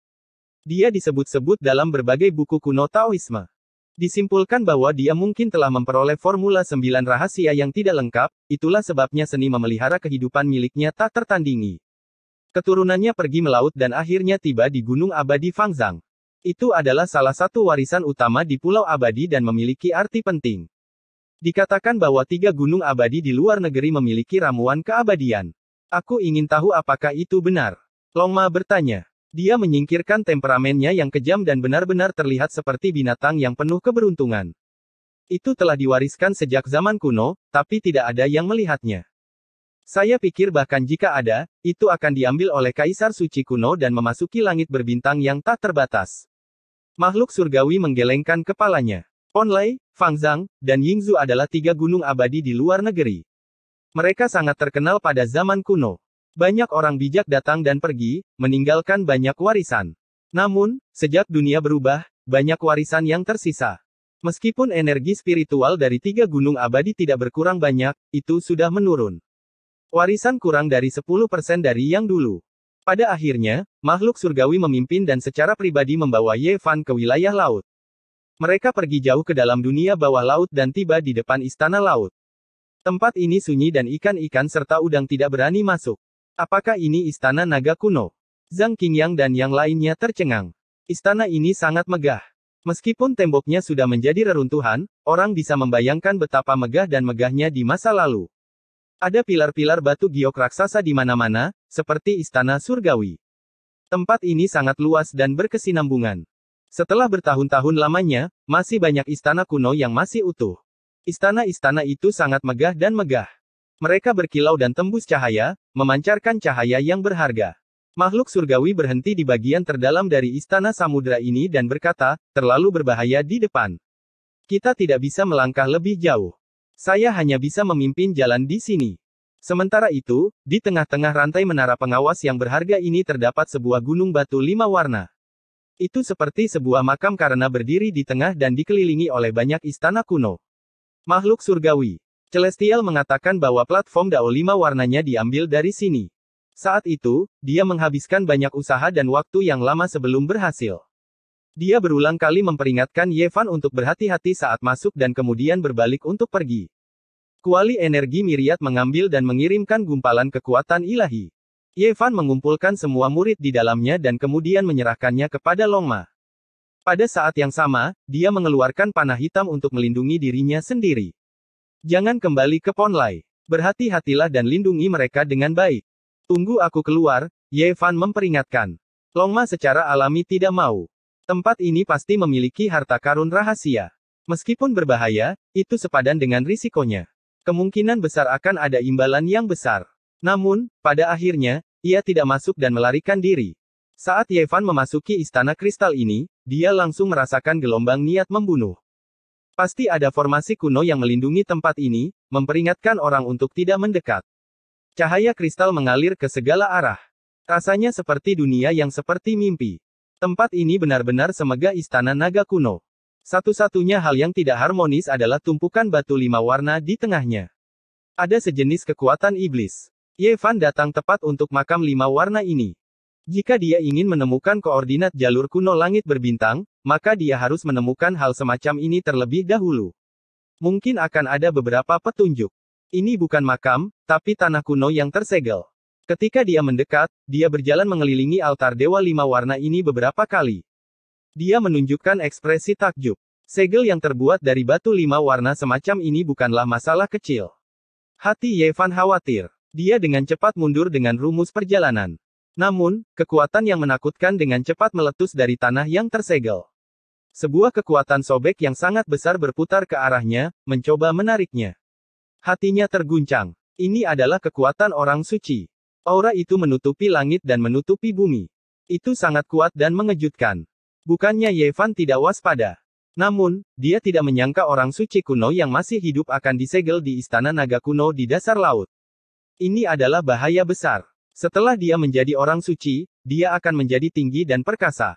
Dia disebut-sebut dalam berbagai buku kuno Taoisme. Disimpulkan bahwa dia mungkin telah memperoleh formula sembilan rahasia yang tidak lengkap, itulah sebabnya seni memelihara kehidupan miliknya tak tertandingi. Keturunannya pergi melaut dan akhirnya tiba di Gunung Abadi Fangzang. Itu adalah salah satu warisan utama di Pulau Abadi dan memiliki arti penting. Dikatakan bahwa tiga gunung abadi di luar negeri memiliki ramuan keabadian. Aku ingin tahu apakah itu benar. Longma bertanya. Dia menyingkirkan temperamennya yang kejam dan benar-benar terlihat seperti binatang yang penuh keberuntungan. Itu telah diwariskan sejak zaman kuno, tapi tidak ada yang melihatnya. Saya pikir bahkan jika ada, itu akan diambil oleh kaisar suci kuno dan memasuki langit berbintang yang tak terbatas. Makhluk surgawi menggelengkan kepalanya. Onlay, Fangzhang, dan Yingzhu adalah tiga gunung abadi di luar negeri. Mereka sangat terkenal pada zaman kuno. Banyak orang bijak datang dan pergi, meninggalkan banyak warisan. Namun, sejak dunia berubah, banyak warisan yang tersisa. Meskipun energi spiritual dari tiga gunung abadi tidak berkurang banyak, itu sudah menurun. Warisan kurang dari 10% dari yang dulu. Pada akhirnya, makhluk surgawi memimpin dan secara pribadi membawa Ye Fan ke wilayah laut. Mereka pergi jauh ke dalam dunia bawah laut dan tiba di depan istana laut. Tempat ini sunyi dan ikan-ikan serta udang tidak berani masuk. Apakah ini istana naga kuno? Zhang Qingyang dan yang lainnya tercengang. Istana ini sangat megah. Meskipun temboknya sudah menjadi reruntuhan, orang bisa membayangkan betapa megah dan megahnya di masa lalu. Ada pilar-pilar batu giok raksasa di mana-mana, seperti istana surgawi. Tempat ini sangat luas dan berkesinambungan. Setelah bertahun-tahun lamanya, masih banyak istana kuno yang masih utuh. Istana-istana itu sangat megah dan megah. Mereka berkilau dan tembus cahaya, memancarkan cahaya yang berharga. Makhluk surgawi berhenti di bagian terdalam dari istana samudera ini dan berkata, terlalu berbahaya di depan. Kita tidak bisa melangkah lebih jauh. Saya hanya bisa memimpin jalan di sini. Sementara itu, di tengah-tengah rantai menara pengawas yang berharga ini terdapat sebuah gunung batu lima warna. Itu seperti sebuah makam karena berdiri di tengah dan dikelilingi oleh banyak istana kuno. Makhluk surgawi. Celestial mengatakan bahwa platform Dao 5 warnanya diambil dari sini. Saat itu, dia menghabiskan banyak usaha dan waktu yang lama sebelum berhasil. Dia berulang kali memperingatkan Yevan untuk berhati-hati saat masuk dan kemudian berbalik untuk pergi. Kuali energi Miriat mengambil dan mengirimkan gumpalan kekuatan ilahi. Yevan mengumpulkan semua murid di dalamnya dan kemudian menyerahkannya kepada Longma. Pada saat yang sama, dia mengeluarkan panah hitam untuk melindungi dirinya sendiri. Jangan kembali ke Ponlai. Berhati-hatilah dan lindungi mereka dengan baik. Tunggu aku keluar, Yevan memperingatkan. Longma secara alami tidak mau. Tempat ini pasti memiliki harta karun rahasia. Meskipun berbahaya, itu sepadan dengan risikonya. Kemungkinan besar akan ada imbalan yang besar. Namun, pada akhirnya, ia tidak masuk dan melarikan diri. Saat Yevan memasuki istana kristal ini, dia langsung merasakan gelombang niat membunuh. Pasti ada formasi kuno yang melindungi tempat ini, memperingatkan orang untuk tidak mendekat. Cahaya kristal mengalir ke segala arah. Rasanya seperti dunia yang seperti mimpi. Tempat ini benar-benar semega istana naga kuno. Satu-satunya hal yang tidak harmonis adalah tumpukan batu lima warna di tengahnya. Ada sejenis kekuatan iblis. Yevan datang tepat untuk makam lima warna ini. Jika dia ingin menemukan koordinat jalur kuno langit berbintang, maka dia harus menemukan hal semacam ini terlebih dahulu. Mungkin akan ada beberapa petunjuk. Ini bukan makam, tapi tanah kuno yang tersegel. Ketika dia mendekat, dia berjalan mengelilingi altar dewa lima warna ini beberapa kali. Dia menunjukkan ekspresi takjub. Segel yang terbuat dari batu lima warna semacam ini bukanlah masalah kecil. Hati Yevan khawatir. Dia dengan cepat mundur dengan rumus perjalanan. Namun, kekuatan yang menakutkan dengan cepat meletus dari tanah yang tersegel. Sebuah kekuatan sobek yang sangat besar berputar ke arahnya, mencoba menariknya. Hatinya terguncang. Ini adalah kekuatan orang suci. Aura itu menutupi langit dan menutupi bumi. Itu sangat kuat dan mengejutkan. Bukannya Yevan tidak waspada. Namun, dia tidak menyangka orang suci kuno yang masih hidup akan disegel di istana naga kuno di dasar laut. Ini adalah bahaya besar. Setelah dia menjadi orang suci, dia akan menjadi tinggi dan perkasa.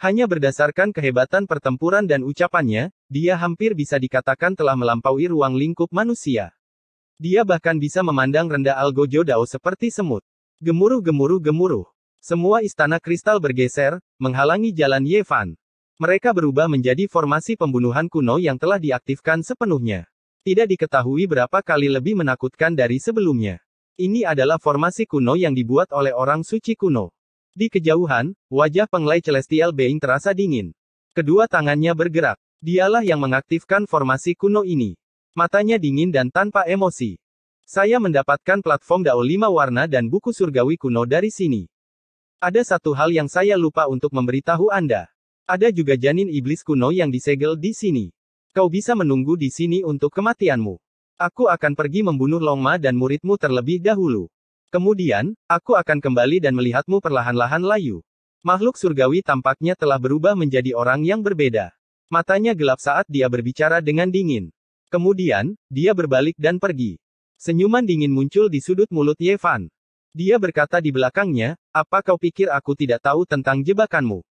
Hanya berdasarkan kehebatan pertempuran dan ucapannya, dia hampir bisa dikatakan telah melampaui ruang lingkup manusia. Dia bahkan bisa memandang rendah Algojo Dao seperti semut. Gemuruh-gemuruh-gemuruh. Semua istana kristal bergeser, menghalangi jalan Yevan. Mereka berubah menjadi formasi pembunuhan kuno yang telah diaktifkan sepenuhnya. Tidak diketahui berapa kali lebih menakutkan dari sebelumnya. Ini adalah formasi kuno yang dibuat oleh orang suci kuno. Di kejauhan, wajah penglai Celestial Being terasa dingin. Kedua tangannya bergerak. Dialah yang mengaktifkan formasi kuno ini. Matanya dingin dan tanpa emosi. Saya mendapatkan platform Dao Lima warna dan buku surgawi kuno dari sini. Ada satu hal yang saya lupa untuk memberitahu Anda. Ada juga janin iblis kuno yang disegel di sini. Kau bisa menunggu di sini untuk kematianmu. Aku akan pergi membunuh Longma dan muridmu terlebih dahulu. Kemudian, aku akan kembali dan melihatmu perlahan-lahan layu. Makhluk surgawi tampaknya telah berubah menjadi orang yang berbeda. Matanya gelap saat dia berbicara dengan dingin. Kemudian, dia berbalik dan pergi. Senyuman dingin muncul di sudut mulut Yevan. Dia berkata di belakangnya, apa kau pikir aku tidak tahu tentang jebakanmu?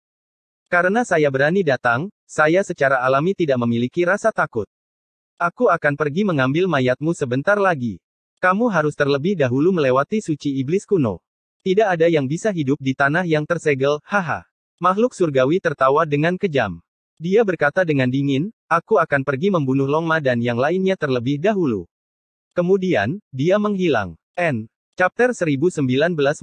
Karena saya berani datang, saya secara alami tidak memiliki rasa takut. Aku akan pergi mengambil mayatmu sebentar lagi. Kamu harus terlebih dahulu melewati suci iblis kuno. Tidak ada yang bisa hidup di tanah yang tersegel, haha. Makhluk surgawi tertawa dengan kejam. Dia berkata dengan dingin, aku akan pergi membunuh Longma dan yang lainnya terlebih dahulu. Kemudian, dia menghilang. N. Chapter 1019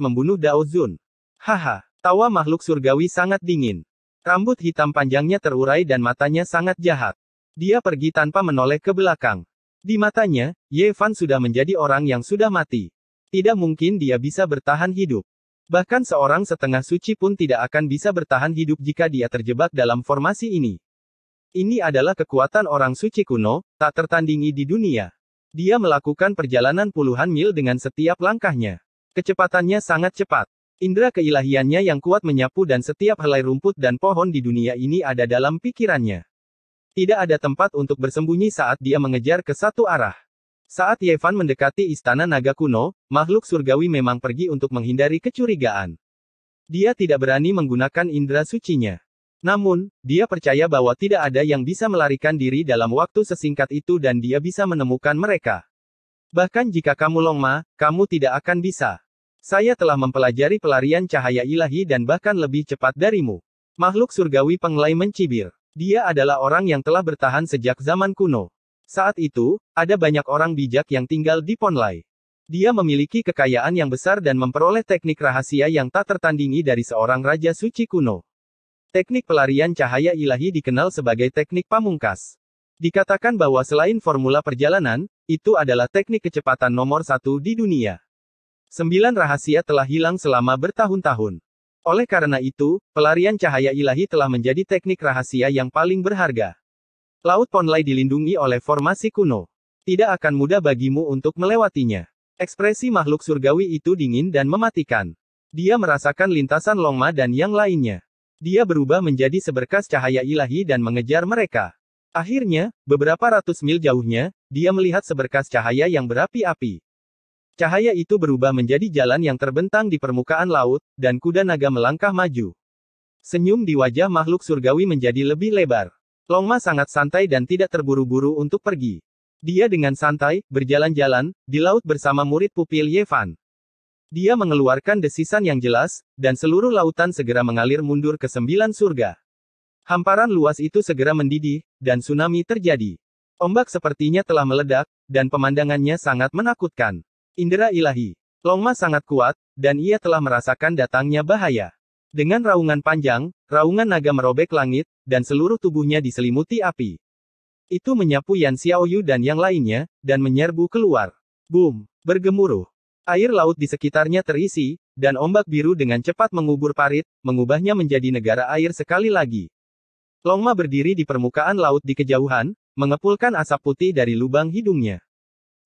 membunuh Dao Zun. Haha, tawa makhluk surgawi sangat dingin. Rambut hitam panjangnya terurai dan matanya sangat jahat. Dia pergi tanpa menoleh ke belakang. Di matanya, Ye Fan sudah menjadi orang yang sudah mati. Tidak mungkin dia bisa bertahan hidup. Bahkan seorang setengah suci pun tidak akan bisa bertahan hidup jika dia terjebak dalam formasi ini. Ini adalah kekuatan orang suci kuno, tak tertandingi di dunia. Dia melakukan perjalanan puluhan mil dengan setiap langkahnya. Kecepatannya sangat cepat. Indra keilahiannya yang kuat menyapu dan setiap helai rumput dan pohon di dunia ini ada dalam pikirannya. Tidak ada tempat untuk bersembunyi saat dia mengejar ke satu arah. Saat Yevan mendekati istana naga kuno, makhluk surgawi memang pergi untuk menghindari kecurigaan. Dia tidak berani menggunakan indera sucinya. Namun, dia percaya bahwa tidak ada yang bisa melarikan diri dalam waktu sesingkat itu dan dia bisa menemukan mereka. Bahkan jika kamu longma, kamu tidak akan bisa. Saya telah mempelajari pelarian cahaya ilahi dan bahkan lebih cepat darimu. Makhluk surgawi penglai mencibir. Dia adalah orang yang telah bertahan sejak zaman kuno. Saat itu, ada banyak orang bijak yang tinggal di Ponlai. Dia memiliki kekayaan yang besar dan memperoleh teknik rahasia yang tak tertandingi dari seorang raja suci kuno. Teknik pelarian cahaya ilahi dikenal sebagai teknik pamungkas. Dikatakan bahwa selain formula perjalanan, itu adalah teknik kecepatan nomor satu di dunia. Sembilan rahasia telah hilang selama bertahun-tahun. Oleh karena itu, pelarian cahaya ilahi telah menjadi teknik rahasia yang paling berharga. Laut Ponlai dilindungi oleh formasi kuno. Tidak akan mudah bagimu untuk melewatinya. Ekspresi makhluk surgawi itu dingin dan mematikan. Dia merasakan lintasan Longma dan yang lainnya. Dia berubah menjadi seberkas cahaya ilahi dan mengejar mereka. Akhirnya, beberapa ratus mil jauhnya, dia melihat seberkas cahaya yang berapi-api. Cahaya itu berubah menjadi jalan yang terbentang di permukaan laut, dan kuda naga melangkah maju. Senyum di wajah makhluk surgawi menjadi lebih lebar. Longma sangat santai dan tidak terburu-buru untuk pergi. Dia dengan santai, berjalan-jalan, di laut bersama murid pupil Yevan. Dia mengeluarkan desisan yang jelas, dan seluruh lautan segera mengalir mundur ke sembilan surga. Hamparan luas itu segera mendidih, dan tsunami terjadi. Ombak sepertinya telah meledak, dan pemandangannya sangat menakutkan. Indera ilahi. Longma sangat kuat, dan ia telah merasakan datangnya bahaya. Dengan raungan panjang, raungan naga merobek langit, dan seluruh tubuhnya diselimuti api. Itu menyapu Yan Xiaoyu dan yang lainnya, dan menyerbu keluar. Boom! Bergemuruh. Air laut di sekitarnya terisi, dan ombak biru dengan cepat mengubur parit, mengubahnya menjadi negara air sekali lagi. Longma berdiri di permukaan laut di kejauhan, mengepulkan asap putih dari lubang hidungnya.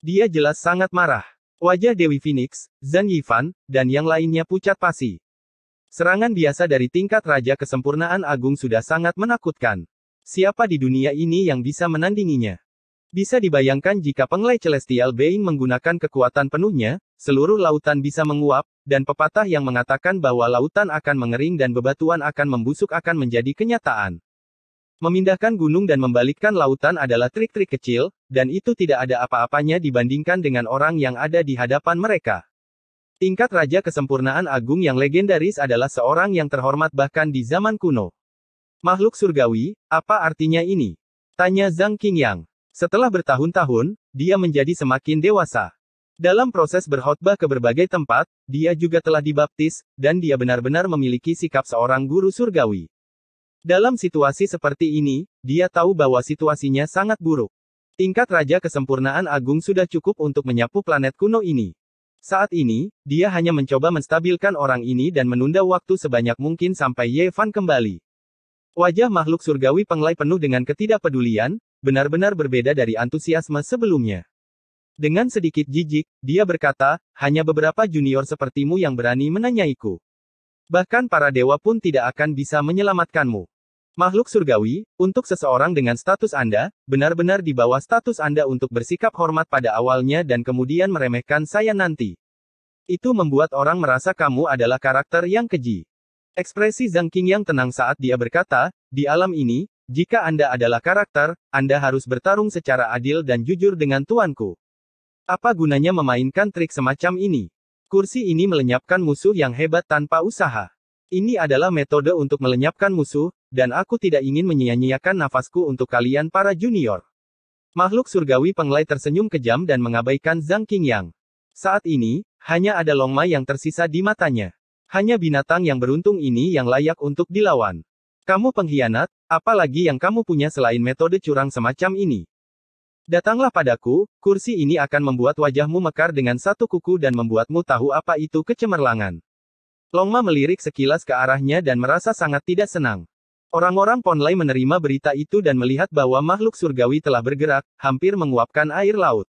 Dia jelas sangat marah. Wajah Dewi Phoenix, Zhang Yifan, dan yang lainnya pucat pasi. Serangan biasa dari tingkat Raja Kesempurnaan Agung sudah sangat menakutkan. Siapa di dunia ini yang bisa menandinginya? Bisa dibayangkan jika penglai Celestial Being menggunakan kekuatan penuhnya, seluruh lautan bisa menguap, dan pepatah yang mengatakan bahwa lautan akan mengering dan bebatuan akan membusuk akan menjadi kenyataan. Memindahkan gunung dan membalikkan lautan adalah trik-trik kecil, dan itu tidak ada apa-apanya dibandingkan dengan orang yang ada di hadapan mereka. Tingkat Raja Kesempurnaan Agung yang legendaris adalah seorang yang terhormat bahkan di zaman kuno. Makhluk surgawi, apa artinya ini? Tanya Zhang Qingyang. Setelah bertahun-tahun, dia menjadi semakin dewasa. Dalam proses berkhotbah ke berbagai tempat, dia juga telah dibaptis, dan dia benar-benar memiliki sikap seorang guru surgawi. Dalam situasi seperti ini, dia tahu bahwa situasinya sangat buruk. Tingkat Raja Kesempurnaan Agung sudah cukup untuk menyapu planet kuno ini. Saat ini, dia hanya mencoba menstabilkan orang ini dan menunda waktu sebanyak mungkin sampai Yevan kembali. Wajah makhluk surgawi penglai penuh dengan ketidakpedulian, benar-benar berbeda dari antusiasme sebelumnya. Dengan sedikit jijik, dia berkata, hanya beberapa junior sepertimu yang berani menanyaiku. Bahkan para dewa pun tidak akan bisa menyelamatkanmu. Makhluk surgawi, untuk seseorang dengan status Anda, benar-benar di bawah status Anda untuk bersikap hormat pada awalnya dan kemudian meremehkan saya nanti. Itu membuat orang merasa kamu adalah karakter yang keji. Ekspresi Zhang King yang tenang saat dia berkata, di alam ini, jika Anda adalah karakter, Anda harus bertarung secara adil dan jujur dengan tuanku. Apa gunanya memainkan trik semacam ini? Kursi ini melenyapkan musuh yang hebat tanpa usaha. Ini adalah metode untuk melenyapkan musuh, dan aku tidak ingin menyia-nyiakan nafasku untuk kalian para junior. Makhluk surgawi penglai tersenyum kejam dan mengabaikan Zhang Qingyang. Saat ini, hanya ada longma yang tersisa di matanya. Hanya binatang yang beruntung ini yang layak untuk dilawan. Kamu pengkhianat, apalagi yang kamu punya selain metode curang semacam ini. Datanglah padaku, kursi ini akan membuat wajahmu mekar dengan satu kuku dan membuatmu tahu apa itu kecemerlangan. Longma melirik sekilas ke arahnya dan merasa sangat tidak senang. Orang-orang Ponlai menerima berita itu dan melihat bahwa makhluk surgawi telah bergerak, hampir menguapkan air laut.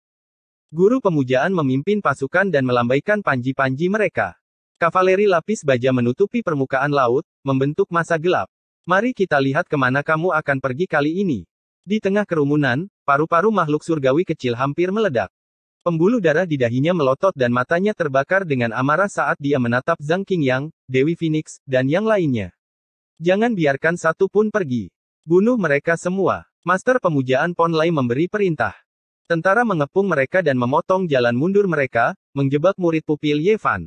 Guru pemujaan memimpin pasukan dan melambaikan panji-panji mereka. Kavaleri lapis baja menutupi permukaan laut, membentuk masa gelap. Mari kita lihat kemana kamu akan pergi kali ini. Di tengah kerumunan, paru-paru makhluk surgawi kecil hampir meledak. Pembuluh darah di dahinya melotot dan matanya terbakar dengan amarah saat dia menatap Zhang Qingyang, Dewi Phoenix, dan yang lainnya. Jangan biarkan satu pun pergi. Bunuh mereka semua. Master pemujaan Ponlai memberi perintah. Tentara mengepung mereka dan memotong jalan mundur mereka, menjebak murid pupil Yevan.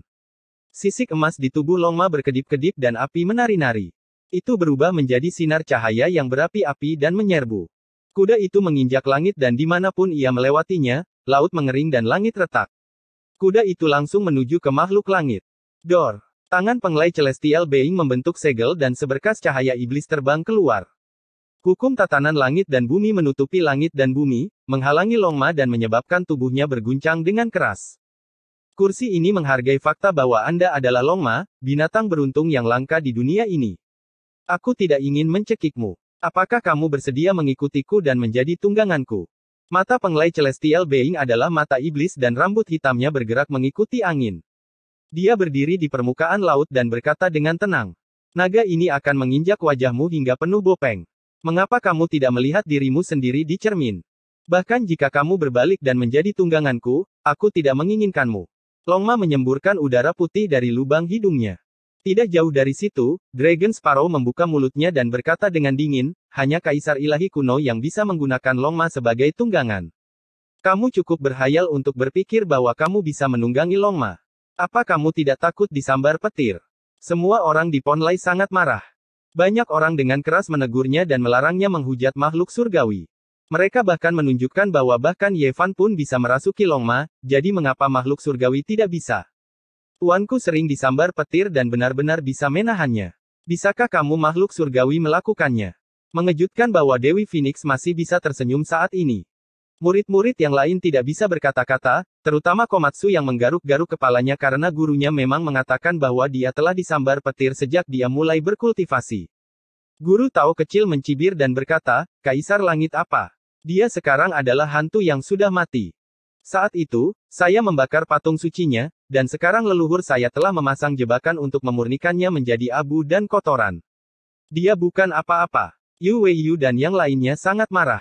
Sisik emas di tubuh Longma berkedip-kedip dan api menari-nari. Itu berubah menjadi sinar cahaya yang berapi-api dan menyerbu. Kuda itu menginjak langit dan dimanapun ia melewatinya, laut mengering dan langit retak. Kuda itu langsung menuju ke makhluk langit. Dor. Tangan penglai Celestial Being membentuk segel dan seberkas cahaya iblis terbang keluar. Hukum tatanan langit dan bumi menutupi langit dan bumi, menghalangi Longma dan menyebabkan tubuhnya berguncang dengan keras. Kursi ini menghargai fakta bahwa Anda adalah Longma, binatang beruntung yang langka di dunia ini. Aku tidak ingin mencekikmu. Apakah kamu bersedia mengikutiku dan menjadi tungganganku? Mata penglai Celestial Being adalah mata iblis dan rambut hitamnya bergerak mengikuti angin. Dia berdiri di permukaan laut dan berkata dengan tenang. Naga ini akan menginjak wajahmu hingga penuh bopeng. Mengapa kamu tidak melihat dirimu sendiri di cermin? Bahkan jika kamu berbalik dan menjadi tungganganku, aku tidak menginginkanmu. Longma menyemburkan udara putih dari lubang hidungnya. Tidak jauh dari situ, Dragon Sparrow membuka mulutnya dan berkata dengan dingin, hanya kaisar ilahi kuno yang bisa menggunakan Longma sebagai tunggangan. Kamu cukup berhayal untuk berpikir bahwa kamu bisa menunggangi Longma. Apa kamu tidak takut disambar petir? Semua orang di Ponlai sangat marah. Banyak orang dengan keras menegurnya dan melarangnya menghujat makhluk surgawi. Mereka bahkan menunjukkan bahwa bahkan Yevan pun bisa merasuki Longma, jadi mengapa makhluk surgawi tidak bisa? Tuanku sering disambar petir dan benar-benar bisa menahannya. Bisakah kamu makhluk surgawi melakukannya? Mengejutkan bahwa Dewi Phoenix masih bisa tersenyum saat ini. Murid-murid yang lain tidak bisa berkata-kata, terutama Komatsu yang menggaruk-garuk kepalanya karena gurunya memang mengatakan bahwa dia telah disambar petir sejak dia mulai berkultivasi. Guru Tao kecil mencibir dan berkata, Kaisar Langit apa? Dia sekarang adalah hantu yang sudah mati. Saat itu, saya membakar patung sucinya, dan sekarang leluhur saya telah memasang jebakan untuk memurnikannya menjadi abu dan kotoran. Dia bukan apa-apa. Yu Yu dan yang lainnya sangat marah.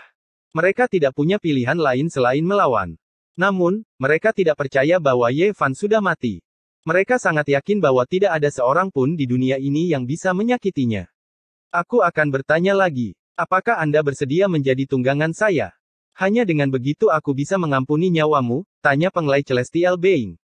Mereka tidak punya pilihan lain selain melawan. Namun, mereka tidak percaya bahwa Ye Fan sudah mati. Mereka sangat yakin bahwa tidak ada seorang pun di dunia ini yang bisa menyakitinya. Aku akan bertanya lagi, apakah Anda bersedia menjadi tunggangan saya? Hanya dengan begitu aku bisa mengampuni nyawamu, tanya penglai Celestial Being.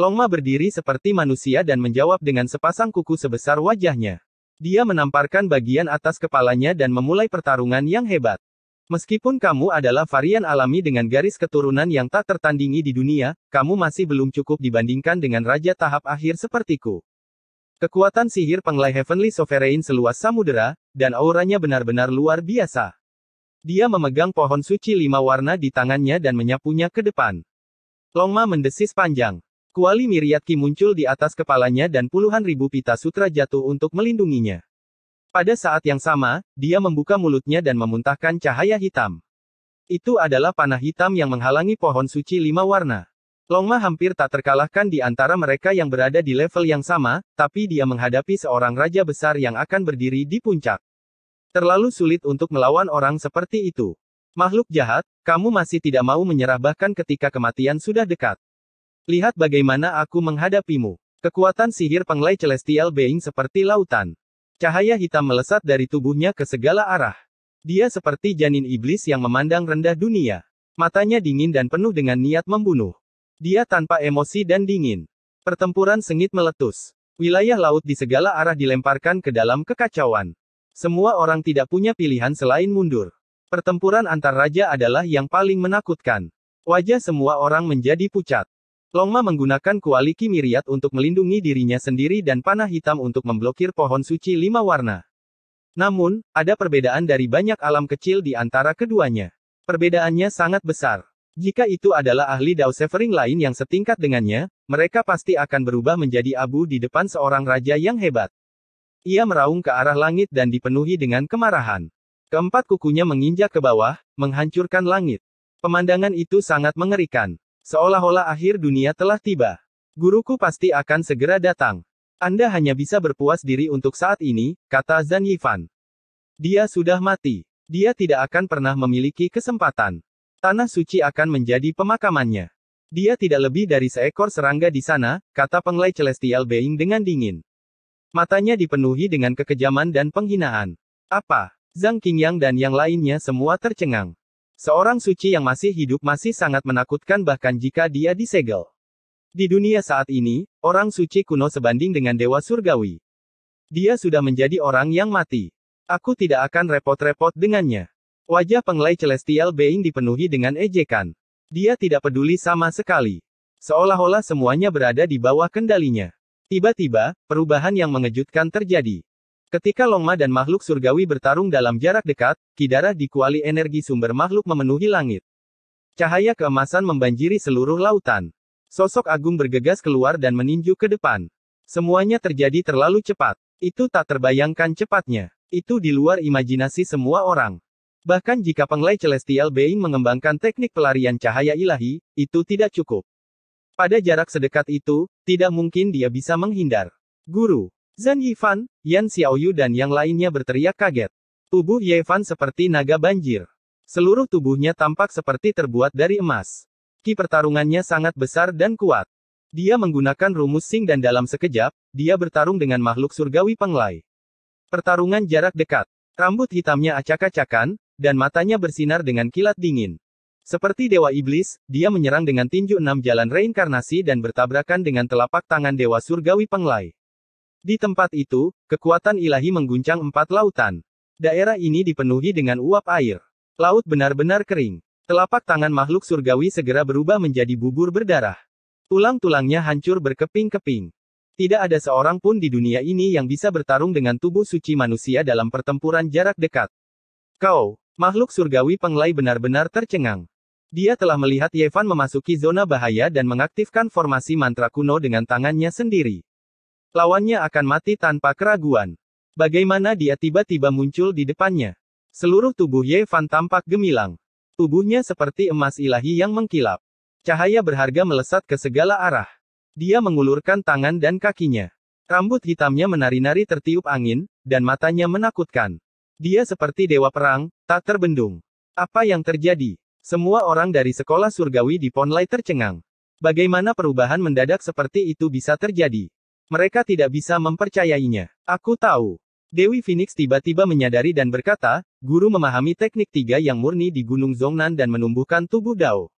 Longma berdiri seperti manusia dan menjawab dengan sepasang kuku sebesar wajahnya. Dia menamparkan bagian atas kepalanya dan memulai pertarungan yang hebat. Meskipun kamu adalah varian alami dengan garis keturunan yang tak tertandingi di dunia, kamu masih belum cukup dibandingkan dengan raja tahap akhir sepertiku. Kekuatan sihir penglai Heavenly Sovereign seluas samudera, dan auranya benar-benar luar biasa. Dia memegang pohon suci lima warna di tangannya dan menyapunya ke depan. Longma mendesis panjang. Kuali Miriatki muncul di atas kepalanya dan puluhan ribu pita sutra jatuh untuk melindunginya. Pada saat yang sama, dia membuka mulutnya dan memuntahkan cahaya hitam. Itu adalah panah hitam yang menghalangi pohon suci lima warna. Longma hampir tak terkalahkan di antara mereka yang berada di level yang sama, tapi dia menghadapi seorang raja besar yang akan berdiri di puncak. Terlalu sulit untuk melawan orang seperti itu. Makhluk jahat, kamu masih tidak mau menyerah bahkan ketika kematian sudah dekat. Lihat bagaimana aku menghadapimu. Kekuatan sihir penglai celestial being seperti lautan. Cahaya hitam melesat dari tubuhnya ke segala arah. Dia seperti janin iblis yang memandang rendah dunia. Matanya dingin dan penuh dengan niat membunuh. Dia tanpa emosi dan dingin. Pertempuran sengit meletus. Wilayah laut di segala arah dilemparkan ke dalam kekacauan. Semua orang tidak punya pilihan selain mundur. Pertempuran antar raja adalah yang paling menakutkan. Wajah semua orang menjadi pucat. Longma menggunakan kualiki miriat untuk melindungi dirinya sendiri dan panah hitam untuk memblokir pohon suci lima warna. Namun, ada perbedaan dari banyak alam kecil di antara keduanya. Perbedaannya sangat besar. Jika itu adalah ahli Dao Severing lain yang setingkat dengannya, mereka pasti akan berubah menjadi abu di depan seorang raja yang hebat. Ia meraung ke arah langit dan dipenuhi dengan kemarahan. Keempat kukunya menginjak ke bawah, menghancurkan langit. Pemandangan itu sangat mengerikan. Seolah-olah akhir dunia telah tiba. Guruku pasti akan segera datang. Anda hanya bisa berpuas diri untuk saat ini, kata Zhan Yifan. Dia sudah mati. Dia tidak akan pernah memiliki kesempatan. Tanah suci akan menjadi pemakamannya. Dia tidak lebih dari seekor serangga di sana, kata penglai Celestial Being dengan dingin. Matanya dipenuhi dengan kekejaman dan penghinaan. Apa? Zhang Qingyang dan yang lainnya semua tercengang. Seorang suci yang masih hidup masih sangat menakutkan bahkan jika dia disegel. Di dunia saat ini, orang suci kuno sebanding dengan dewa surgawi. Dia sudah menjadi orang yang mati. Aku tidak akan repot-repot dengannya. Wajah pengelai celestial being dipenuhi dengan ejekan. Dia tidak peduli sama sekali. Seolah-olah semuanya berada di bawah kendalinya. Tiba-tiba, perubahan yang mengejutkan terjadi. Ketika Longma dan makhluk surgawi bertarung dalam jarak dekat, Kidara dikuali energi sumber makhluk memenuhi langit. Cahaya keemasan membanjiri seluruh lautan. Sosok agung bergegas keluar dan meninju ke depan. Semuanya terjadi terlalu cepat. Itu tak terbayangkan cepatnya. Itu di luar imajinasi semua orang. Bahkan jika penglai Celestial Being mengembangkan teknik pelarian cahaya ilahi, itu tidak cukup. Pada jarak sedekat itu, tidak mungkin dia bisa menghindar. Guru, Zhang Yifan, Yan Xiaoyu dan yang lainnya berteriak kaget. Tubuh Yifan seperti naga banjir. Seluruh tubuhnya tampak seperti terbuat dari emas. Ki pertarungannya sangat besar dan kuat. Dia menggunakan rumus sing dan dalam sekejap, dia bertarung dengan makhluk surgawi penglai. Pertarungan jarak dekat. Rambut hitamnya acak-acakan, dan matanya bersinar dengan kilat dingin. Seperti dewa iblis, dia menyerang dengan tinju enam jalan reinkarnasi dan bertabrakan dengan telapak tangan dewa surgawi penglai. Di tempat itu, kekuatan ilahi mengguncang empat lautan. Daerah ini dipenuhi dengan uap air. Laut benar-benar kering. Telapak tangan makhluk surgawi segera berubah menjadi bubur berdarah. Tulang-tulangnya hancur berkeping-keping. Tidak ada seorang pun di dunia ini yang bisa bertarung dengan tubuh suci manusia dalam pertempuran jarak dekat. Kau, makhluk surgawi penglai benar-benar tercengang. Dia telah melihat Yevan memasuki zona bahaya dan mengaktifkan formasi mantra kuno dengan tangannya sendiri. Lawannya akan mati tanpa keraguan. Bagaimana dia tiba-tiba muncul di depannya? Seluruh tubuh Ye Fan tampak gemilang. Tubuhnya seperti emas ilahi yang mengkilap. Cahaya berharga melesat ke segala arah. Dia mengulurkan tangan dan kakinya. Rambut hitamnya menari-nari tertiup angin, dan matanya menakutkan. Dia seperti dewa perang, tak terbendung. Apa yang terjadi? Semua orang dari sekolah surgawi di Ponlai tercengang. Bagaimana perubahan mendadak seperti itu bisa terjadi? Mereka tidak bisa mempercayainya. Aku tahu. Dewi Phoenix tiba-tiba menyadari dan berkata, guru memahami teknik tiga yang murni di Gunung Zongnan dan menumbuhkan tubuh Dao.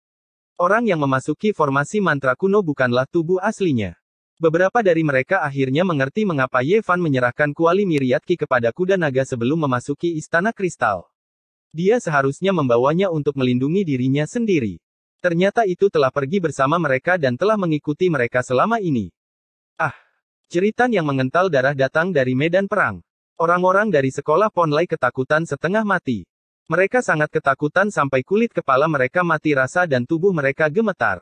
Orang yang memasuki formasi mantra kuno bukanlah tubuh aslinya. Beberapa dari mereka akhirnya mengerti mengapa Yevan menyerahkan kuali Miriatki kepada kuda naga sebelum memasuki istana kristal. Dia seharusnya membawanya untuk melindungi dirinya sendiri. Ternyata itu telah pergi bersama mereka dan telah mengikuti mereka selama ini. Ah, Jeritan yang mengental darah datang dari medan perang. Orang-orang dari sekolah Ponlai ketakutan setengah mati. Mereka sangat ketakutan sampai kulit kepala mereka mati rasa dan tubuh mereka gemetar.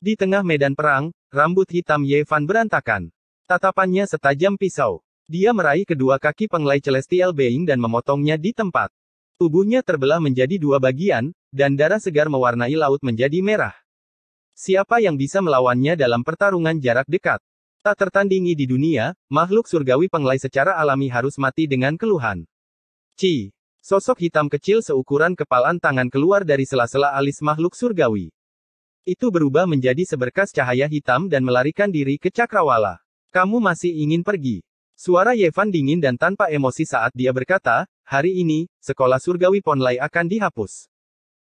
Di tengah medan perang, rambut hitam Yevan berantakan. Tatapannya setajam pisau. Dia meraih kedua kaki penglai Celestial Being dan memotongnya di tempat. Tubuhnya terbelah menjadi dua bagian, dan darah segar mewarnai laut menjadi merah. Siapa yang bisa melawannya dalam pertarungan jarak dekat? Tak tertandingi di dunia, makhluk surgawi penglai secara alami harus mati dengan keluhan. Ci. Sosok hitam kecil seukuran kepalan tangan keluar dari sela-sela alis makhluk surgawi. Itu berubah menjadi seberkas cahaya hitam dan melarikan diri ke cakrawala. Kamu masih ingin pergi. Suara Yevan dingin dan tanpa emosi saat dia berkata, hari ini, sekolah surgawi Ponlai akan dihapus.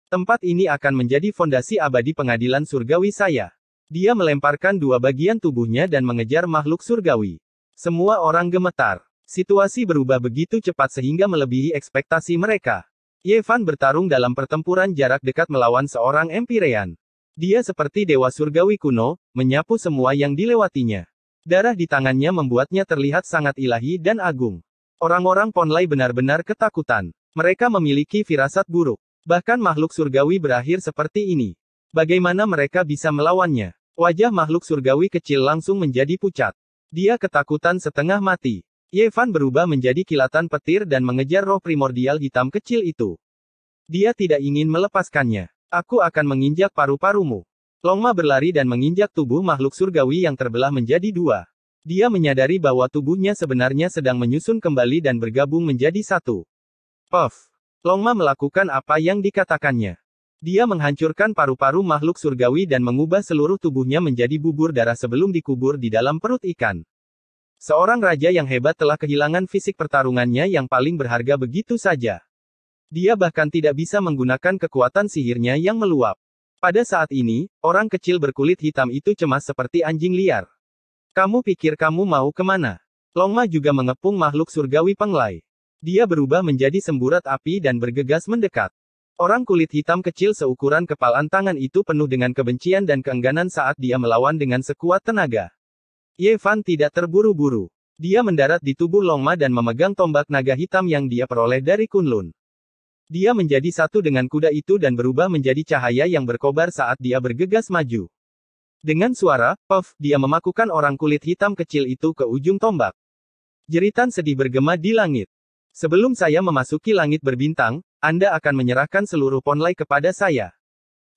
Tempat ini akan menjadi fondasi abadi pengadilan surgawi saya. Dia melemparkan dua bagian tubuhnya dan mengejar makhluk surgawi. Semua orang gemetar. Situasi berubah begitu cepat sehingga melebihi ekspektasi mereka. Yevan bertarung dalam pertempuran jarak dekat melawan seorang Empirean. Dia seperti dewa surgawi kuno, menyapu semua yang dilewatinya. Darah di tangannya membuatnya terlihat sangat ilahi dan agung. Orang-orang Ponlai benar-benar ketakutan. Mereka memiliki firasat buruk. Bahkan makhluk surgawi berakhir seperti ini. Bagaimana mereka bisa melawannya? Wajah makhluk surgawi kecil langsung menjadi pucat. Dia ketakutan setengah mati. Yevan berubah menjadi kilatan petir dan mengejar roh primordial hitam kecil itu. Dia tidak ingin melepaskannya. Aku akan menginjak paru-parumu. Longma berlari dan menginjak tubuh makhluk surgawi yang terbelah menjadi dua. Dia menyadari bahwa tubuhnya sebenarnya sedang menyusun kembali dan bergabung menjadi satu. Puff. Longma melakukan apa yang dikatakannya. Dia menghancurkan paru-paru makhluk surgawi dan mengubah seluruh tubuhnya menjadi bubur darah sebelum dikubur di dalam perut ikan. Seorang raja yang hebat telah kehilangan fisik pertarungannya yang paling berharga begitu saja. Dia bahkan tidak bisa menggunakan kekuatan sihirnya yang meluap. Pada saat ini, orang kecil berkulit hitam itu cemas seperti anjing liar. Kamu pikir kamu mau kemana? Longma juga mengepung makhluk surgawi penglai. Dia berubah menjadi semburat api dan bergegas mendekat. Orang kulit hitam kecil seukuran kepalan tangan itu penuh dengan kebencian dan keengganan saat dia melawan dengan sekuat tenaga. Yevan tidak terburu-buru. Dia mendarat di tubuh Longma dan memegang tombak naga hitam yang dia peroleh dari Kunlun. Dia menjadi satu dengan kuda itu dan berubah menjadi cahaya yang berkobar saat dia bergegas maju. Dengan suara, puff, dia memakukan orang kulit hitam kecil itu ke ujung tombak. Jeritan sedih bergema di langit. Sebelum saya memasuki langit berbintang, anda akan menyerahkan seluruh ponlai kepada saya.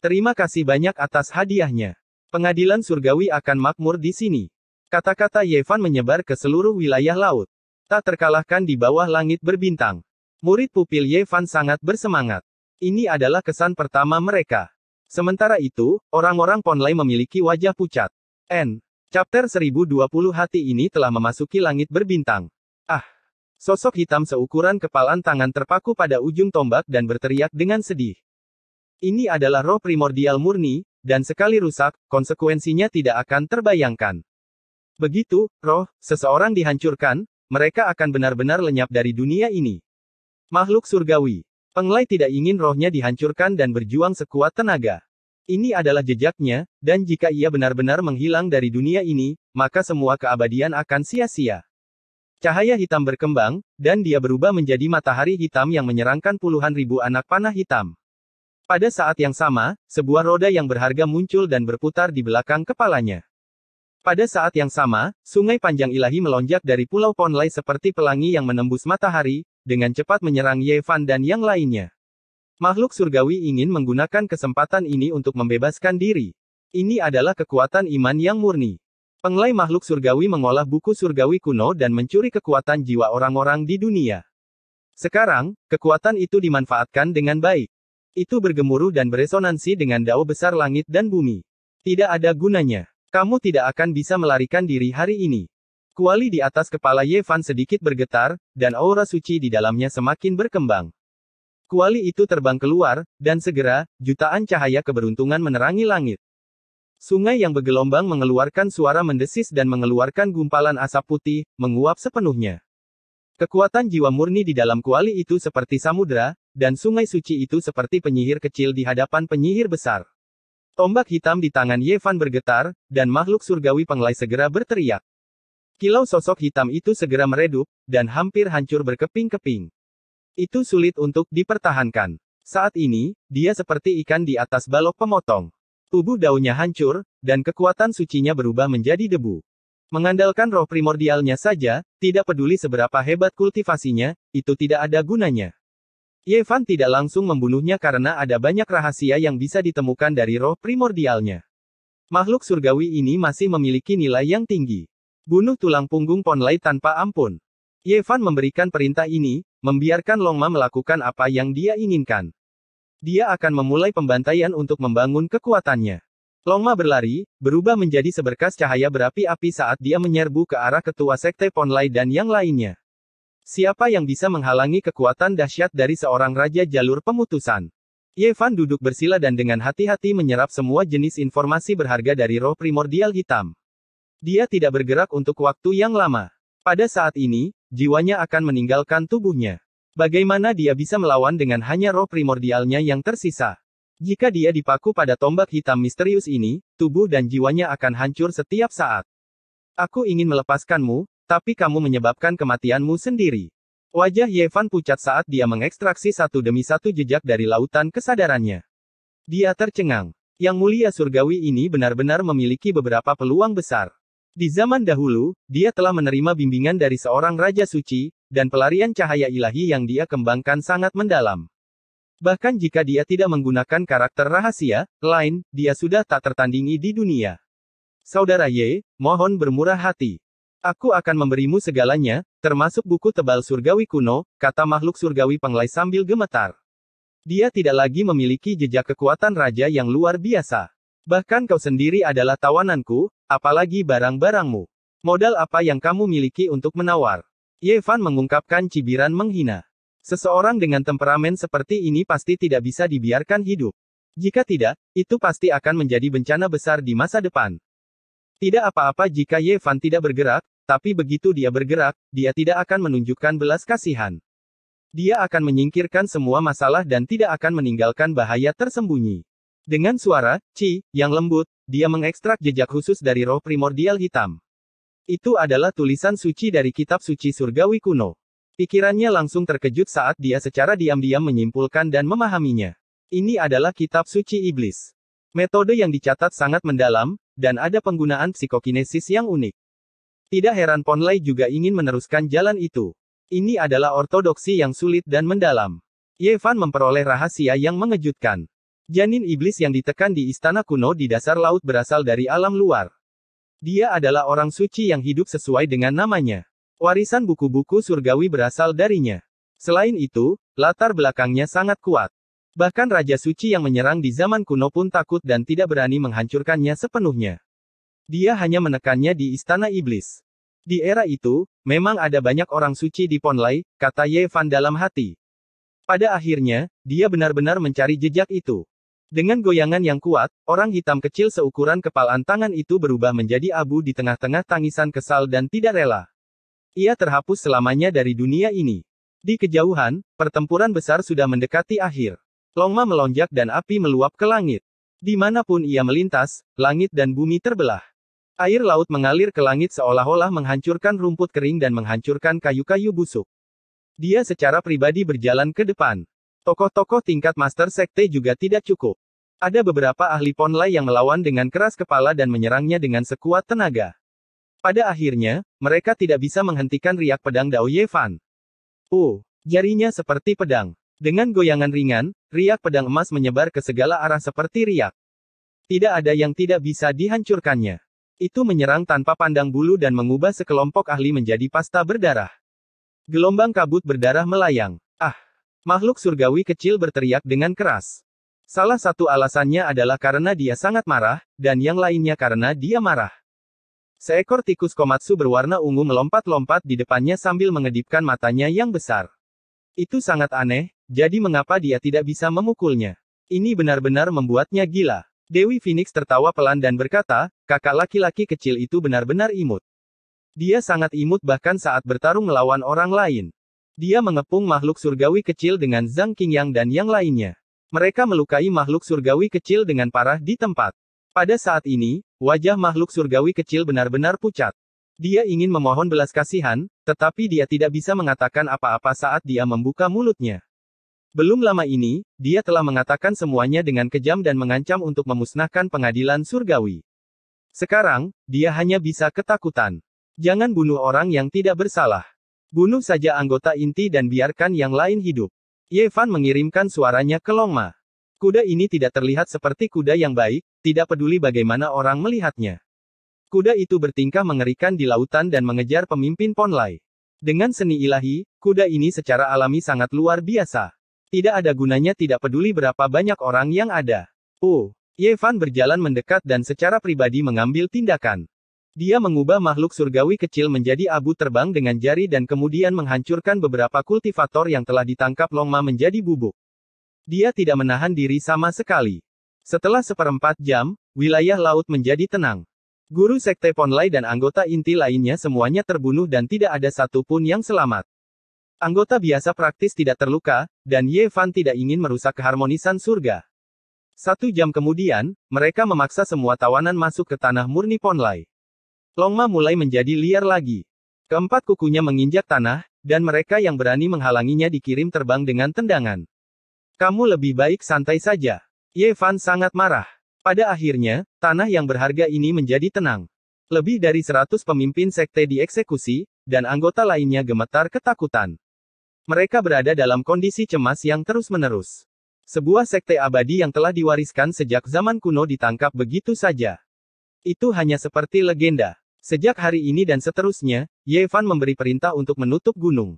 Terima kasih banyak atas hadiahnya. Pengadilan surgawi akan makmur di sini. Kata-kata Yevan menyebar ke seluruh wilayah laut. Tak terkalahkan di bawah langit berbintang. Murid pupil Yevan sangat bersemangat. Ini adalah kesan pertama mereka. Sementara itu, orang-orang Ponlai memiliki wajah pucat. N. Chapter 1020 Hati ini telah memasuki langit berbintang. Ah. Sosok hitam seukuran kepalan tangan terpaku pada ujung tombak dan berteriak dengan sedih. Ini adalah roh primordial murni, dan sekali rusak, konsekuensinya tidak akan terbayangkan. Begitu, roh, seseorang dihancurkan, mereka akan benar-benar lenyap dari dunia ini. Makhluk surgawi. Penglai tidak ingin rohnya dihancurkan dan berjuang sekuat tenaga. Ini adalah jejaknya, dan jika ia benar-benar menghilang dari dunia ini, maka semua keabadian akan sia-sia. Cahaya hitam berkembang, dan dia berubah menjadi matahari hitam yang menyerangkan puluhan ribu anak panah hitam. Pada saat yang sama, sebuah roda yang berharga muncul dan berputar di belakang kepalanya. Pada saat yang sama, sungai panjang ilahi melonjak dari Pulau Ponlai seperti pelangi yang menembus matahari, dengan cepat menyerang Yevan dan yang lainnya. Makhluk surgawi ingin menggunakan kesempatan ini untuk membebaskan diri. Ini adalah kekuatan iman yang murni. Penglai makhluk surgawi mengolah buku surgawi kuno dan mencuri kekuatan jiwa orang-orang di dunia. Sekarang, kekuatan itu dimanfaatkan dengan baik. Itu bergemuruh dan beresonansi dengan dao besar langit dan bumi. Tidak ada gunanya. Kamu tidak akan bisa melarikan diri hari ini. Kuali di atas kepala Yevan sedikit bergetar, dan aura suci di dalamnya semakin berkembang. Kuali itu terbang keluar, dan segera, jutaan cahaya keberuntungan menerangi langit. Sungai yang bergelombang mengeluarkan suara mendesis dan mengeluarkan gumpalan asap putih, menguap sepenuhnya. Kekuatan jiwa murni di dalam kuali itu seperti samudera, dan sungai suci itu seperti penyihir kecil di hadapan penyihir besar. Tombak hitam di tangan Yevan bergetar, dan makhluk surgawi penglai segera berteriak. Kilau sosok hitam itu segera meredup, dan hampir hancur berkeping-keping. Itu sulit untuk dipertahankan. Saat ini, dia seperti ikan di atas balok pemotong. Tubuh daunnya hancur, dan kekuatan sucinya berubah menjadi debu. Mengandalkan roh primordialnya saja, tidak peduli seberapa hebat kultivasinya, itu tidak ada gunanya. Yevan tidak langsung membunuhnya karena ada banyak rahasia yang bisa ditemukan dari roh primordialnya. Makhluk surgawi ini masih memiliki nilai yang tinggi. Bunuh tulang punggung Ponlai tanpa ampun. Yevan memberikan perintah ini, membiarkan Longma melakukan apa yang dia inginkan dia akan memulai pembantaian untuk membangun kekuatannya. Longma berlari, berubah menjadi seberkas cahaya berapi-api saat dia menyerbu ke arah ketua sekte Ponlai dan yang lainnya. Siapa yang bisa menghalangi kekuatan dahsyat dari seorang raja jalur pemutusan? Yevan duduk bersila dan dengan hati-hati menyerap semua jenis informasi berharga dari roh primordial hitam. Dia tidak bergerak untuk waktu yang lama. Pada saat ini, jiwanya akan meninggalkan tubuhnya. Bagaimana dia bisa melawan dengan hanya roh primordialnya yang tersisa? Jika dia dipaku pada tombak hitam misterius ini, tubuh dan jiwanya akan hancur setiap saat. Aku ingin melepaskanmu, tapi kamu menyebabkan kematianmu sendiri. Wajah Yevan pucat saat dia mengekstraksi satu demi satu jejak dari lautan kesadarannya. Dia tercengang. Yang mulia surgawi ini benar-benar memiliki beberapa peluang besar. Di zaman dahulu, dia telah menerima bimbingan dari seorang raja suci, dan pelarian cahaya ilahi yang dia kembangkan sangat mendalam. Bahkan jika dia tidak menggunakan karakter rahasia, lain, dia sudah tak tertandingi di dunia. Saudara Ye, mohon bermurah hati. Aku akan memberimu segalanya, termasuk buku tebal surgawi kuno, kata makhluk surgawi penglai sambil gemetar. Dia tidak lagi memiliki jejak kekuatan raja yang luar biasa. Bahkan kau sendiri adalah tawananku, apalagi barang-barangmu. Modal apa yang kamu miliki untuk menawar? Yevan mengungkapkan cibiran menghina. Seseorang dengan temperamen seperti ini pasti tidak bisa dibiarkan hidup. Jika tidak, itu pasti akan menjadi bencana besar di masa depan. Tidak apa-apa jika Yevan tidak bergerak, tapi begitu dia bergerak, dia tidak akan menunjukkan belas kasihan. Dia akan menyingkirkan semua masalah dan tidak akan meninggalkan bahaya tersembunyi. Dengan suara, Chi yang lembut, dia mengekstrak jejak khusus dari roh primordial hitam. Itu adalah tulisan suci dari kitab suci surgawi kuno. Pikirannya langsung terkejut saat dia secara diam-diam menyimpulkan dan memahaminya. Ini adalah kitab suci iblis. Metode yang dicatat sangat mendalam, dan ada penggunaan psikokinesis yang unik. Tidak heran Ponlai juga ingin meneruskan jalan itu. Ini adalah ortodoksi yang sulit dan mendalam. Yevan memperoleh rahasia yang mengejutkan. Janin iblis yang ditekan di istana kuno di dasar laut berasal dari alam luar. Dia adalah orang suci yang hidup sesuai dengan namanya. Warisan buku-buku surgawi berasal darinya. Selain itu, latar belakangnya sangat kuat. Bahkan Raja Suci yang menyerang di zaman kuno pun takut dan tidak berani menghancurkannya sepenuhnya. Dia hanya menekannya di Istana Iblis. Di era itu, memang ada banyak orang suci di Ponlai, kata Yevan dalam hati. Pada akhirnya, dia benar-benar mencari jejak itu. Dengan goyangan yang kuat, orang hitam kecil seukuran kepalan tangan itu berubah menjadi abu di tengah-tengah tangisan kesal dan tidak rela. Ia terhapus selamanya dari dunia ini. Di kejauhan, pertempuran besar sudah mendekati akhir. Longma melonjak dan api meluap ke langit. Dimanapun ia melintas, langit dan bumi terbelah. Air laut mengalir ke langit seolah-olah menghancurkan rumput kering dan menghancurkan kayu-kayu busuk. Dia secara pribadi berjalan ke depan. Tokoh-tokoh tingkat Master Sekte juga tidak cukup. Ada beberapa ahli Ponlai yang melawan dengan keras kepala dan menyerangnya dengan sekuat tenaga. Pada akhirnya, mereka tidak bisa menghentikan riak pedang Dao Yefan. Uh, jarinya seperti pedang. Dengan goyangan ringan, riak pedang emas menyebar ke segala arah seperti riak. Tidak ada yang tidak bisa dihancurkannya. Itu menyerang tanpa pandang bulu dan mengubah sekelompok ahli menjadi pasta berdarah. Gelombang kabut berdarah melayang. Ah, Makhluk surgawi kecil berteriak dengan keras. Salah satu alasannya adalah karena dia sangat marah, dan yang lainnya karena dia marah. Seekor tikus komatsu berwarna ungu melompat-lompat di depannya sambil mengedipkan matanya yang besar. Itu sangat aneh, jadi mengapa dia tidak bisa memukulnya? Ini benar-benar membuatnya gila. Dewi Phoenix tertawa pelan dan berkata, kakak laki-laki kecil itu benar-benar imut. Dia sangat imut bahkan saat bertarung melawan orang lain. Dia mengepung makhluk surgawi kecil dengan Zhang Qingyang dan yang lainnya. Mereka melukai makhluk surgawi kecil dengan parah di tempat. Pada saat ini, wajah makhluk surgawi kecil benar-benar pucat. Dia ingin memohon belas kasihan, tetapi dia tidak bisa mengatakan apa-apa saat dia membuka mulutnya. Belum lama ini, dia telah mengatakan semuanya dengan kejam dan mengancam untuk memusnahkan pengadilan surgawi. Sekarang, dia hanya bisa ketakutan. Jangan bunuh orang yang tidak bersalah. Bunuh saja anggota inti dan biarkan yang lain hidup. Yevan mengirimkan suaranya ke Longma. Kuda ini tidak terlihat seperti kuda yang baik, tidak peduli bagaimana orang melihatnya. Kuda itu bertingkah mengerikan di lautan dan mengejar pemimpin Ponlai. Dengan seni ilahi, kuda ini secara alami sangat luar biasa. Tidak ada gunanya tidak peduli berapa banyak orang yang ada. Oh, Yevan berjalan mendekat dan secara pribadi mengambil tindakan. Dia mengubah makhluk surgawi kecil menjadi abu terbang dengan jari dan kemudian menghancurkan beberapa kultivator yang telah ditangkap Longma menjadi bubuk. Dia tidak menahan diri sama sekali. Setelah seperempat jam, wilayah laut menjadi tenang. Guru Sekte Ponlai dan anggota inti lainnya semuanya terbunuh dan tidak ada satupun yang selamat. Anggota biasa praktis tidak terluka, dan Ye Fan tidak ingin merusak keharmonisan surga. Satu jam kemudian, mereka memaksa semua tawanan masuk ke tanah murni Ponlai. Longma mulai menjadi liar lagi. Keempat kukunya menginjak tanah, dan mereka yang berani menghalanginya dikirim terbang dengan tendangan. Kamu lebih baik santai saja. Ye Fan sangat marah. Pada akhirnya, tanah yang berharga ini menjadi tenang. Lebih dari seratus pemimpin sekte dieksekusi, dan anggota lainnya gemetar ketakutan. Mereka berada dalam kondisi cemas yang terus-menerus. Sebuah sekte abadi yang telah diwariskan sejak zaman kuno ditangkap begitu saja. Itu hanya seperti legenda. Sejak hari ini dan seterusnya, Yevan memberi perintah untuk menutup gunung.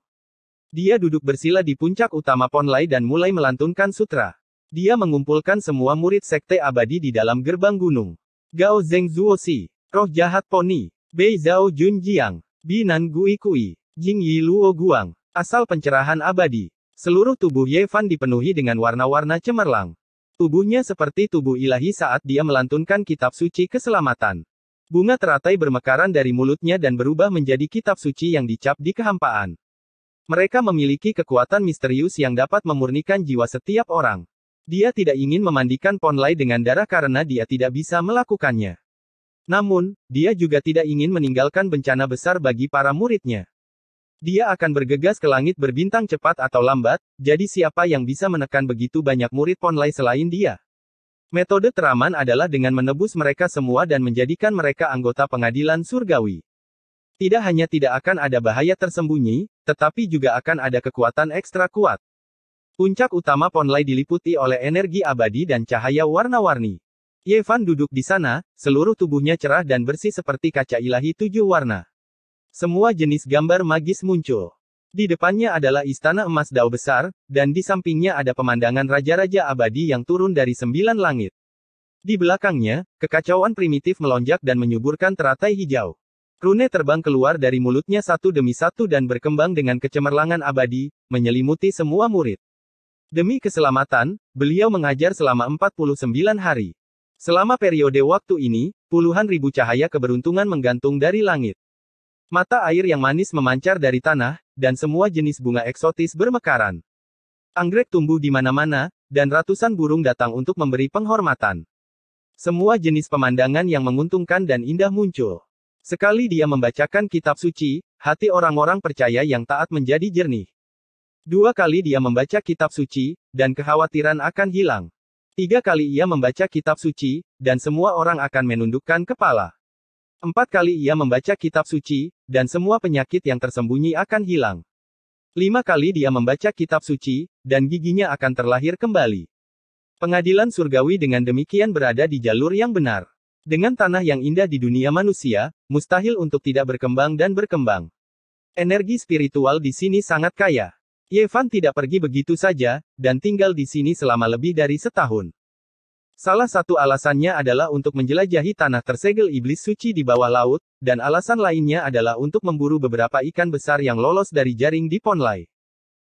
Dia duduk bersila di puncak utama Ponlai dan mulai melantunkan sutra. Dia mengumpulkan semua murid sekte abadi di dalam gerbang gunung. Gao Zeng Zuosi, Roh Jahat Poni, Bei Zhao Jun Jiang, Binan Gui Kui, Jing Yi Luo Guang, Asal Pencerahan Abadi. Seluruh tubuh Yevan dipenuhi dengan warna-warna cemerlang. Tubuhnya seperti tubuh ilahi saat dia melantunkan kitab suci keselamatan. Bunga teratai bermekaran dari mulutnya dan berubah menjadi kitab suci yang dicap di kehampaan. Mereka memiliki kekuatan misterius yang dapat memurnikan jiwa setiap orang. Dia tidak ingin memandikan Ponlai dengan darah karena dia tidak bisa melakukannya. Namun, dia juga tidak ingin meninggalkan bencana besar bagi para muridnya. Dia akan bergegas ke langit berbintang cepat atau lambat, jadi siapa yang bisa menekan begitu banyak murid Ponlai selain dia? Metode teraman adalah dengan menebus mereka semua dan menjadikan mereka anggota pengadilan surgawi. Tidak hanya tidak akan ada bahaya tersembunyi, tetapi juga akan ada kekuatan ekstra kuat. Puncak utama Ponlai diliputi oleh energi abadi dan cahaya warna-warni. Yevan duduk di sana, seluruh tubuhnya cerah dan bersih seperti kaca ilahi tujuh warna. Semua jenis gambar magis muncul. Di depannya adalah istana emas Dao besar, dan di sampingnya ada pemandangan raja-raja abadi yang turun dari sembilan langit. Di belakangnya, kekacauan primitif melonjak dan menyuburkan teratai hijau. Rune terbang keluar dari mulutnya satu demi satu dan berkembang dengan kecemerlangan abadi, menyelimuti semua murid. Demi keselamatan, beliau mengajar selama 49 hari. Selama periode waktu ini, puluhan ribu cahaya keberuntungan menggantung dari langit. Mata air yang manis memancar dari tanah, dan semua jenis bunga eksotis bermekaran. Anggrek tumbuh di mana-mana, dan ratusan burung datang untuk memberi penghormatan. Semua jenis pemandangan yang menguntungkan dan indah muncul. Sekali dia membacakan kitab suci, hati orang-orang percaya yang taat menjadi jernih. Dua kali dia membaca kitab suci, dan kekhawatiran akan hilang. Tiga kali ia membaca kitab suci, dan semua orang akan menundukkan kepala. Empat kali ia membaca kitab suci, dan semua penyakit yang tersembunyi akan hilang. Lima kali dia membaca kitab suci, dan giginya akan terlahir kembali. Pengadilan surgawi dengan demikian berada di jalur yang benar. Dengan tanah yang indah di dunia manusia, mustahil untuk tidak berkembang dan berkembang. Energi spiritual di sini sangat kaya. Yevan tidak pergi begitu saja, dan tinggal di sini selama lebih dari setahun. Salah satu alasannya adalah untuk menjelajahi tanah tersegel iblis suci di bawah laut, dan alasan lainnya adalah untuk memburu beberapa ikan besar yang lolos dari jaring di Ponlai.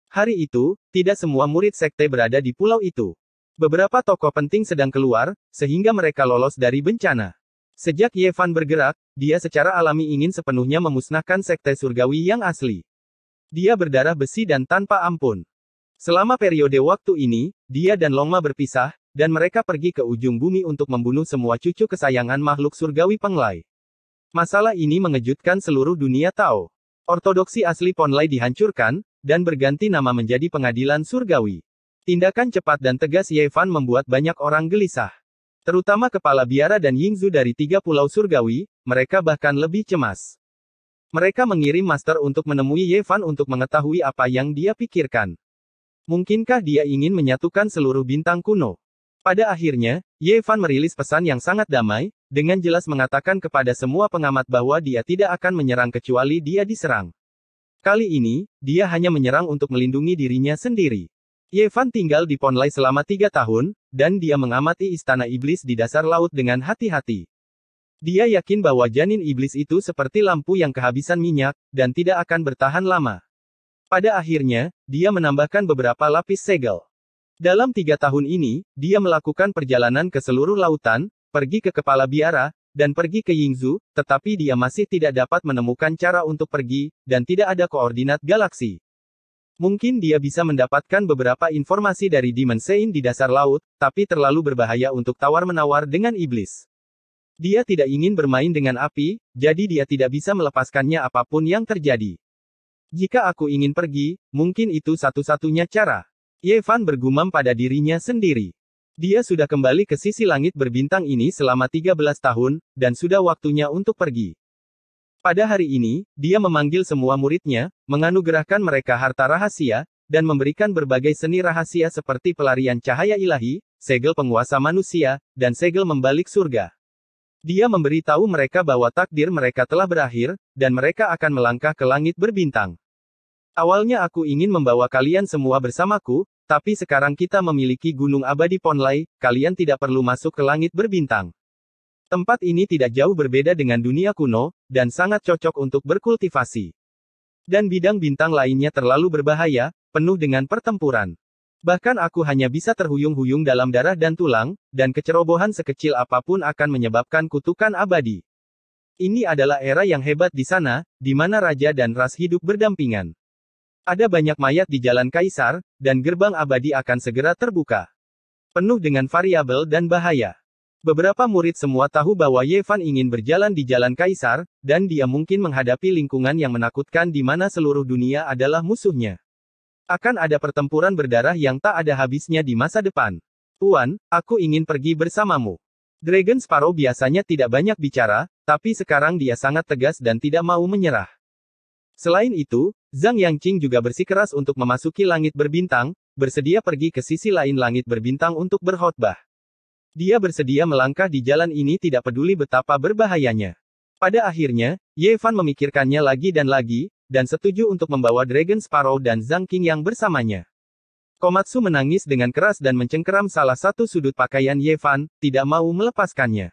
Hari itu, tidak semua murid sekte berada di pulau itu. Beberapa tokoh penting sedang keluar, sehingga mereka lolos dari bencana. Sejak Yevan bergerak, dia secara alami ingin sepenuhnya memusnahkan sekte surgawi yang asli. Dia berdarah besi dan tanpa ampun. Selama periode waktu ini, dia dan Longma berpisah, dan mereka pergi ke ujung bumi untuk membunuh semua cucu kesayangan makhluk surgawi Penglai. Masalah ini mengejutkan seluruh dunia Tao. Ortodoksi asli Ponlai dihancurkan, dan berganti nama menjadi pengadilan surgawi. Tindakan cepat dan tegas Ye Fan membuat banyak orang gelisah. Terutama kepala biara dan Yingzu dari tiga pulau surgawi, mereka bahkan lebih cemas. Mereka mengirim master untuk menemui Ye Fan untuk mengetahui apa yang dia pikirkan. Mungkinkah dia ingin menyatukan seluruh bintang kuno? Pada akhirnya, Ye Fan merilis pesan yang sangat damai, dengan jelas mengatakan kepada semua pengamat bahwa dia tidak akan menyerang kecuali dia diserang. Kali ini, dia hanya menyerang untuk melindungi dirinya sendiri. Ye Fan tinggal di Ponlai selama tiga tahun, dan dia mengamati istana iblis di dasar laut dengan hati-hati. Dia yakin bahwa janin iblis itu seperti lampu yang kehabisan minyak, dan tidak akan bertahan lama. Pada akhirnya, dia menambahkan beberapa lapis segel. Dalam tiga tahun ini, dia melakukan perjalanan ke seluruh lautan, pergi ke kepala biara, dan pergi ke Yingzu, tetapi dia masih tidak dapat menemukan cara untuk pergi, dan tidak ada koordinat galaksi. Mungkin dia bisa mendapatkan beberapa informasi dari Demon di dasar laut, tapi terlalu berbahaya untuk tawar-menawar dengan iblis. Dia tidak ingin bermain dengan api, jadi dia tidak bisa melepaskannya apapun yang terjadi. Jika aku ingin pergi, mungkin itu satu-satunya cara. Yevan bergumam pada dirinya sendiri. Dia sudah kembali ke sisi langit berbintang ini selama 13 tahun, dan sudah waktunya untuk pergi. Pada hari ini, dia memanggil semua muridnya, menganugerahkan mereka harta rahasia, dan memberikan berbagai seni rahasia seperti pelarian cahaya ilahi, segel penguasa manusia, dan segel membalik surga. Dia memberitahu mereka bahwa takdir mereka telah berakhir, dan mereka akan melangkah ke langit berbintang. Awalnya aku ingin membawa kalian semua bersamaku, tapi sekarang kita memiliki gunung abadi Ponlai, kalian tidak perlu masuk ke langit berbintang. Tempat ini tidak jauh berbeda dengan dunia kuno, dan sangat cocok untuk berkultivasi. Dan bidang bintang lainnya terlalu berbahaya, penuh dengan pertempuran. Bahkan aku hanya bisa terhuyung-huyung dalam darah dan tulang, dan kecerobohan sekecil apapun akan menyebabkan kutukan abadi. Ini adalah era yang hebat di sana, di mana raja dan ras hidup berdampingan. Ada banyak mayat di Jalan Kaisar, dan gerbang abadi akan segera terbuka. Penuh dengan variabel dan bahaya. Beberapa murid semua tahu bahwa Yevan ingin berjalan di Jalan Kaisar, dan dia mungkin menghadapi lingkungan yang menakutkan di mana seluruh dunia adalah musuhnya. Akan ada pertempuran berdarah yang tak ada habisnya di masa depan. Tuan, aku ingin pergi bersamamu. Dragon Sparrow biasanya tidak banyak bicara, tapi sekarang dia sangat tegas dan tidak mau menyerah. Selain itu, Zhang Yangqing juga bersikeras untuk memasuki langit berbintang, bersedia pergi ke sisi lain langit berbintang untuk berkhotbah. Dia bersedia melangkah di jalan ini tidak peduli betapa berbahayanya. Pada akhirnya, Ye Fan memikirkannya lagi dan lagi, dan setuju untuk membawa Dragon Sparrow dan Zhang King yang bersamanya. Komatsu menangis dengan keras dan mencengkeram salah satu sudut pakaian Ye Fan, tidak mau melepaskannya.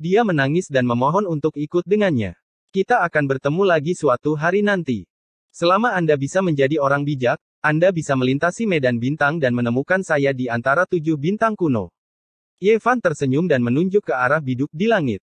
Dia menangis dan memohon untuk ikut dengannya. Kita akan bertemu lagi suatu hari nanti. Selama Anda bisa menjadi orang bijak, Anda bisa melintasi medan bintang dan menemukan saya di antara tujuh bintang kuno. Yevan tersenyum dan menunjuk ke arah biduk di langit.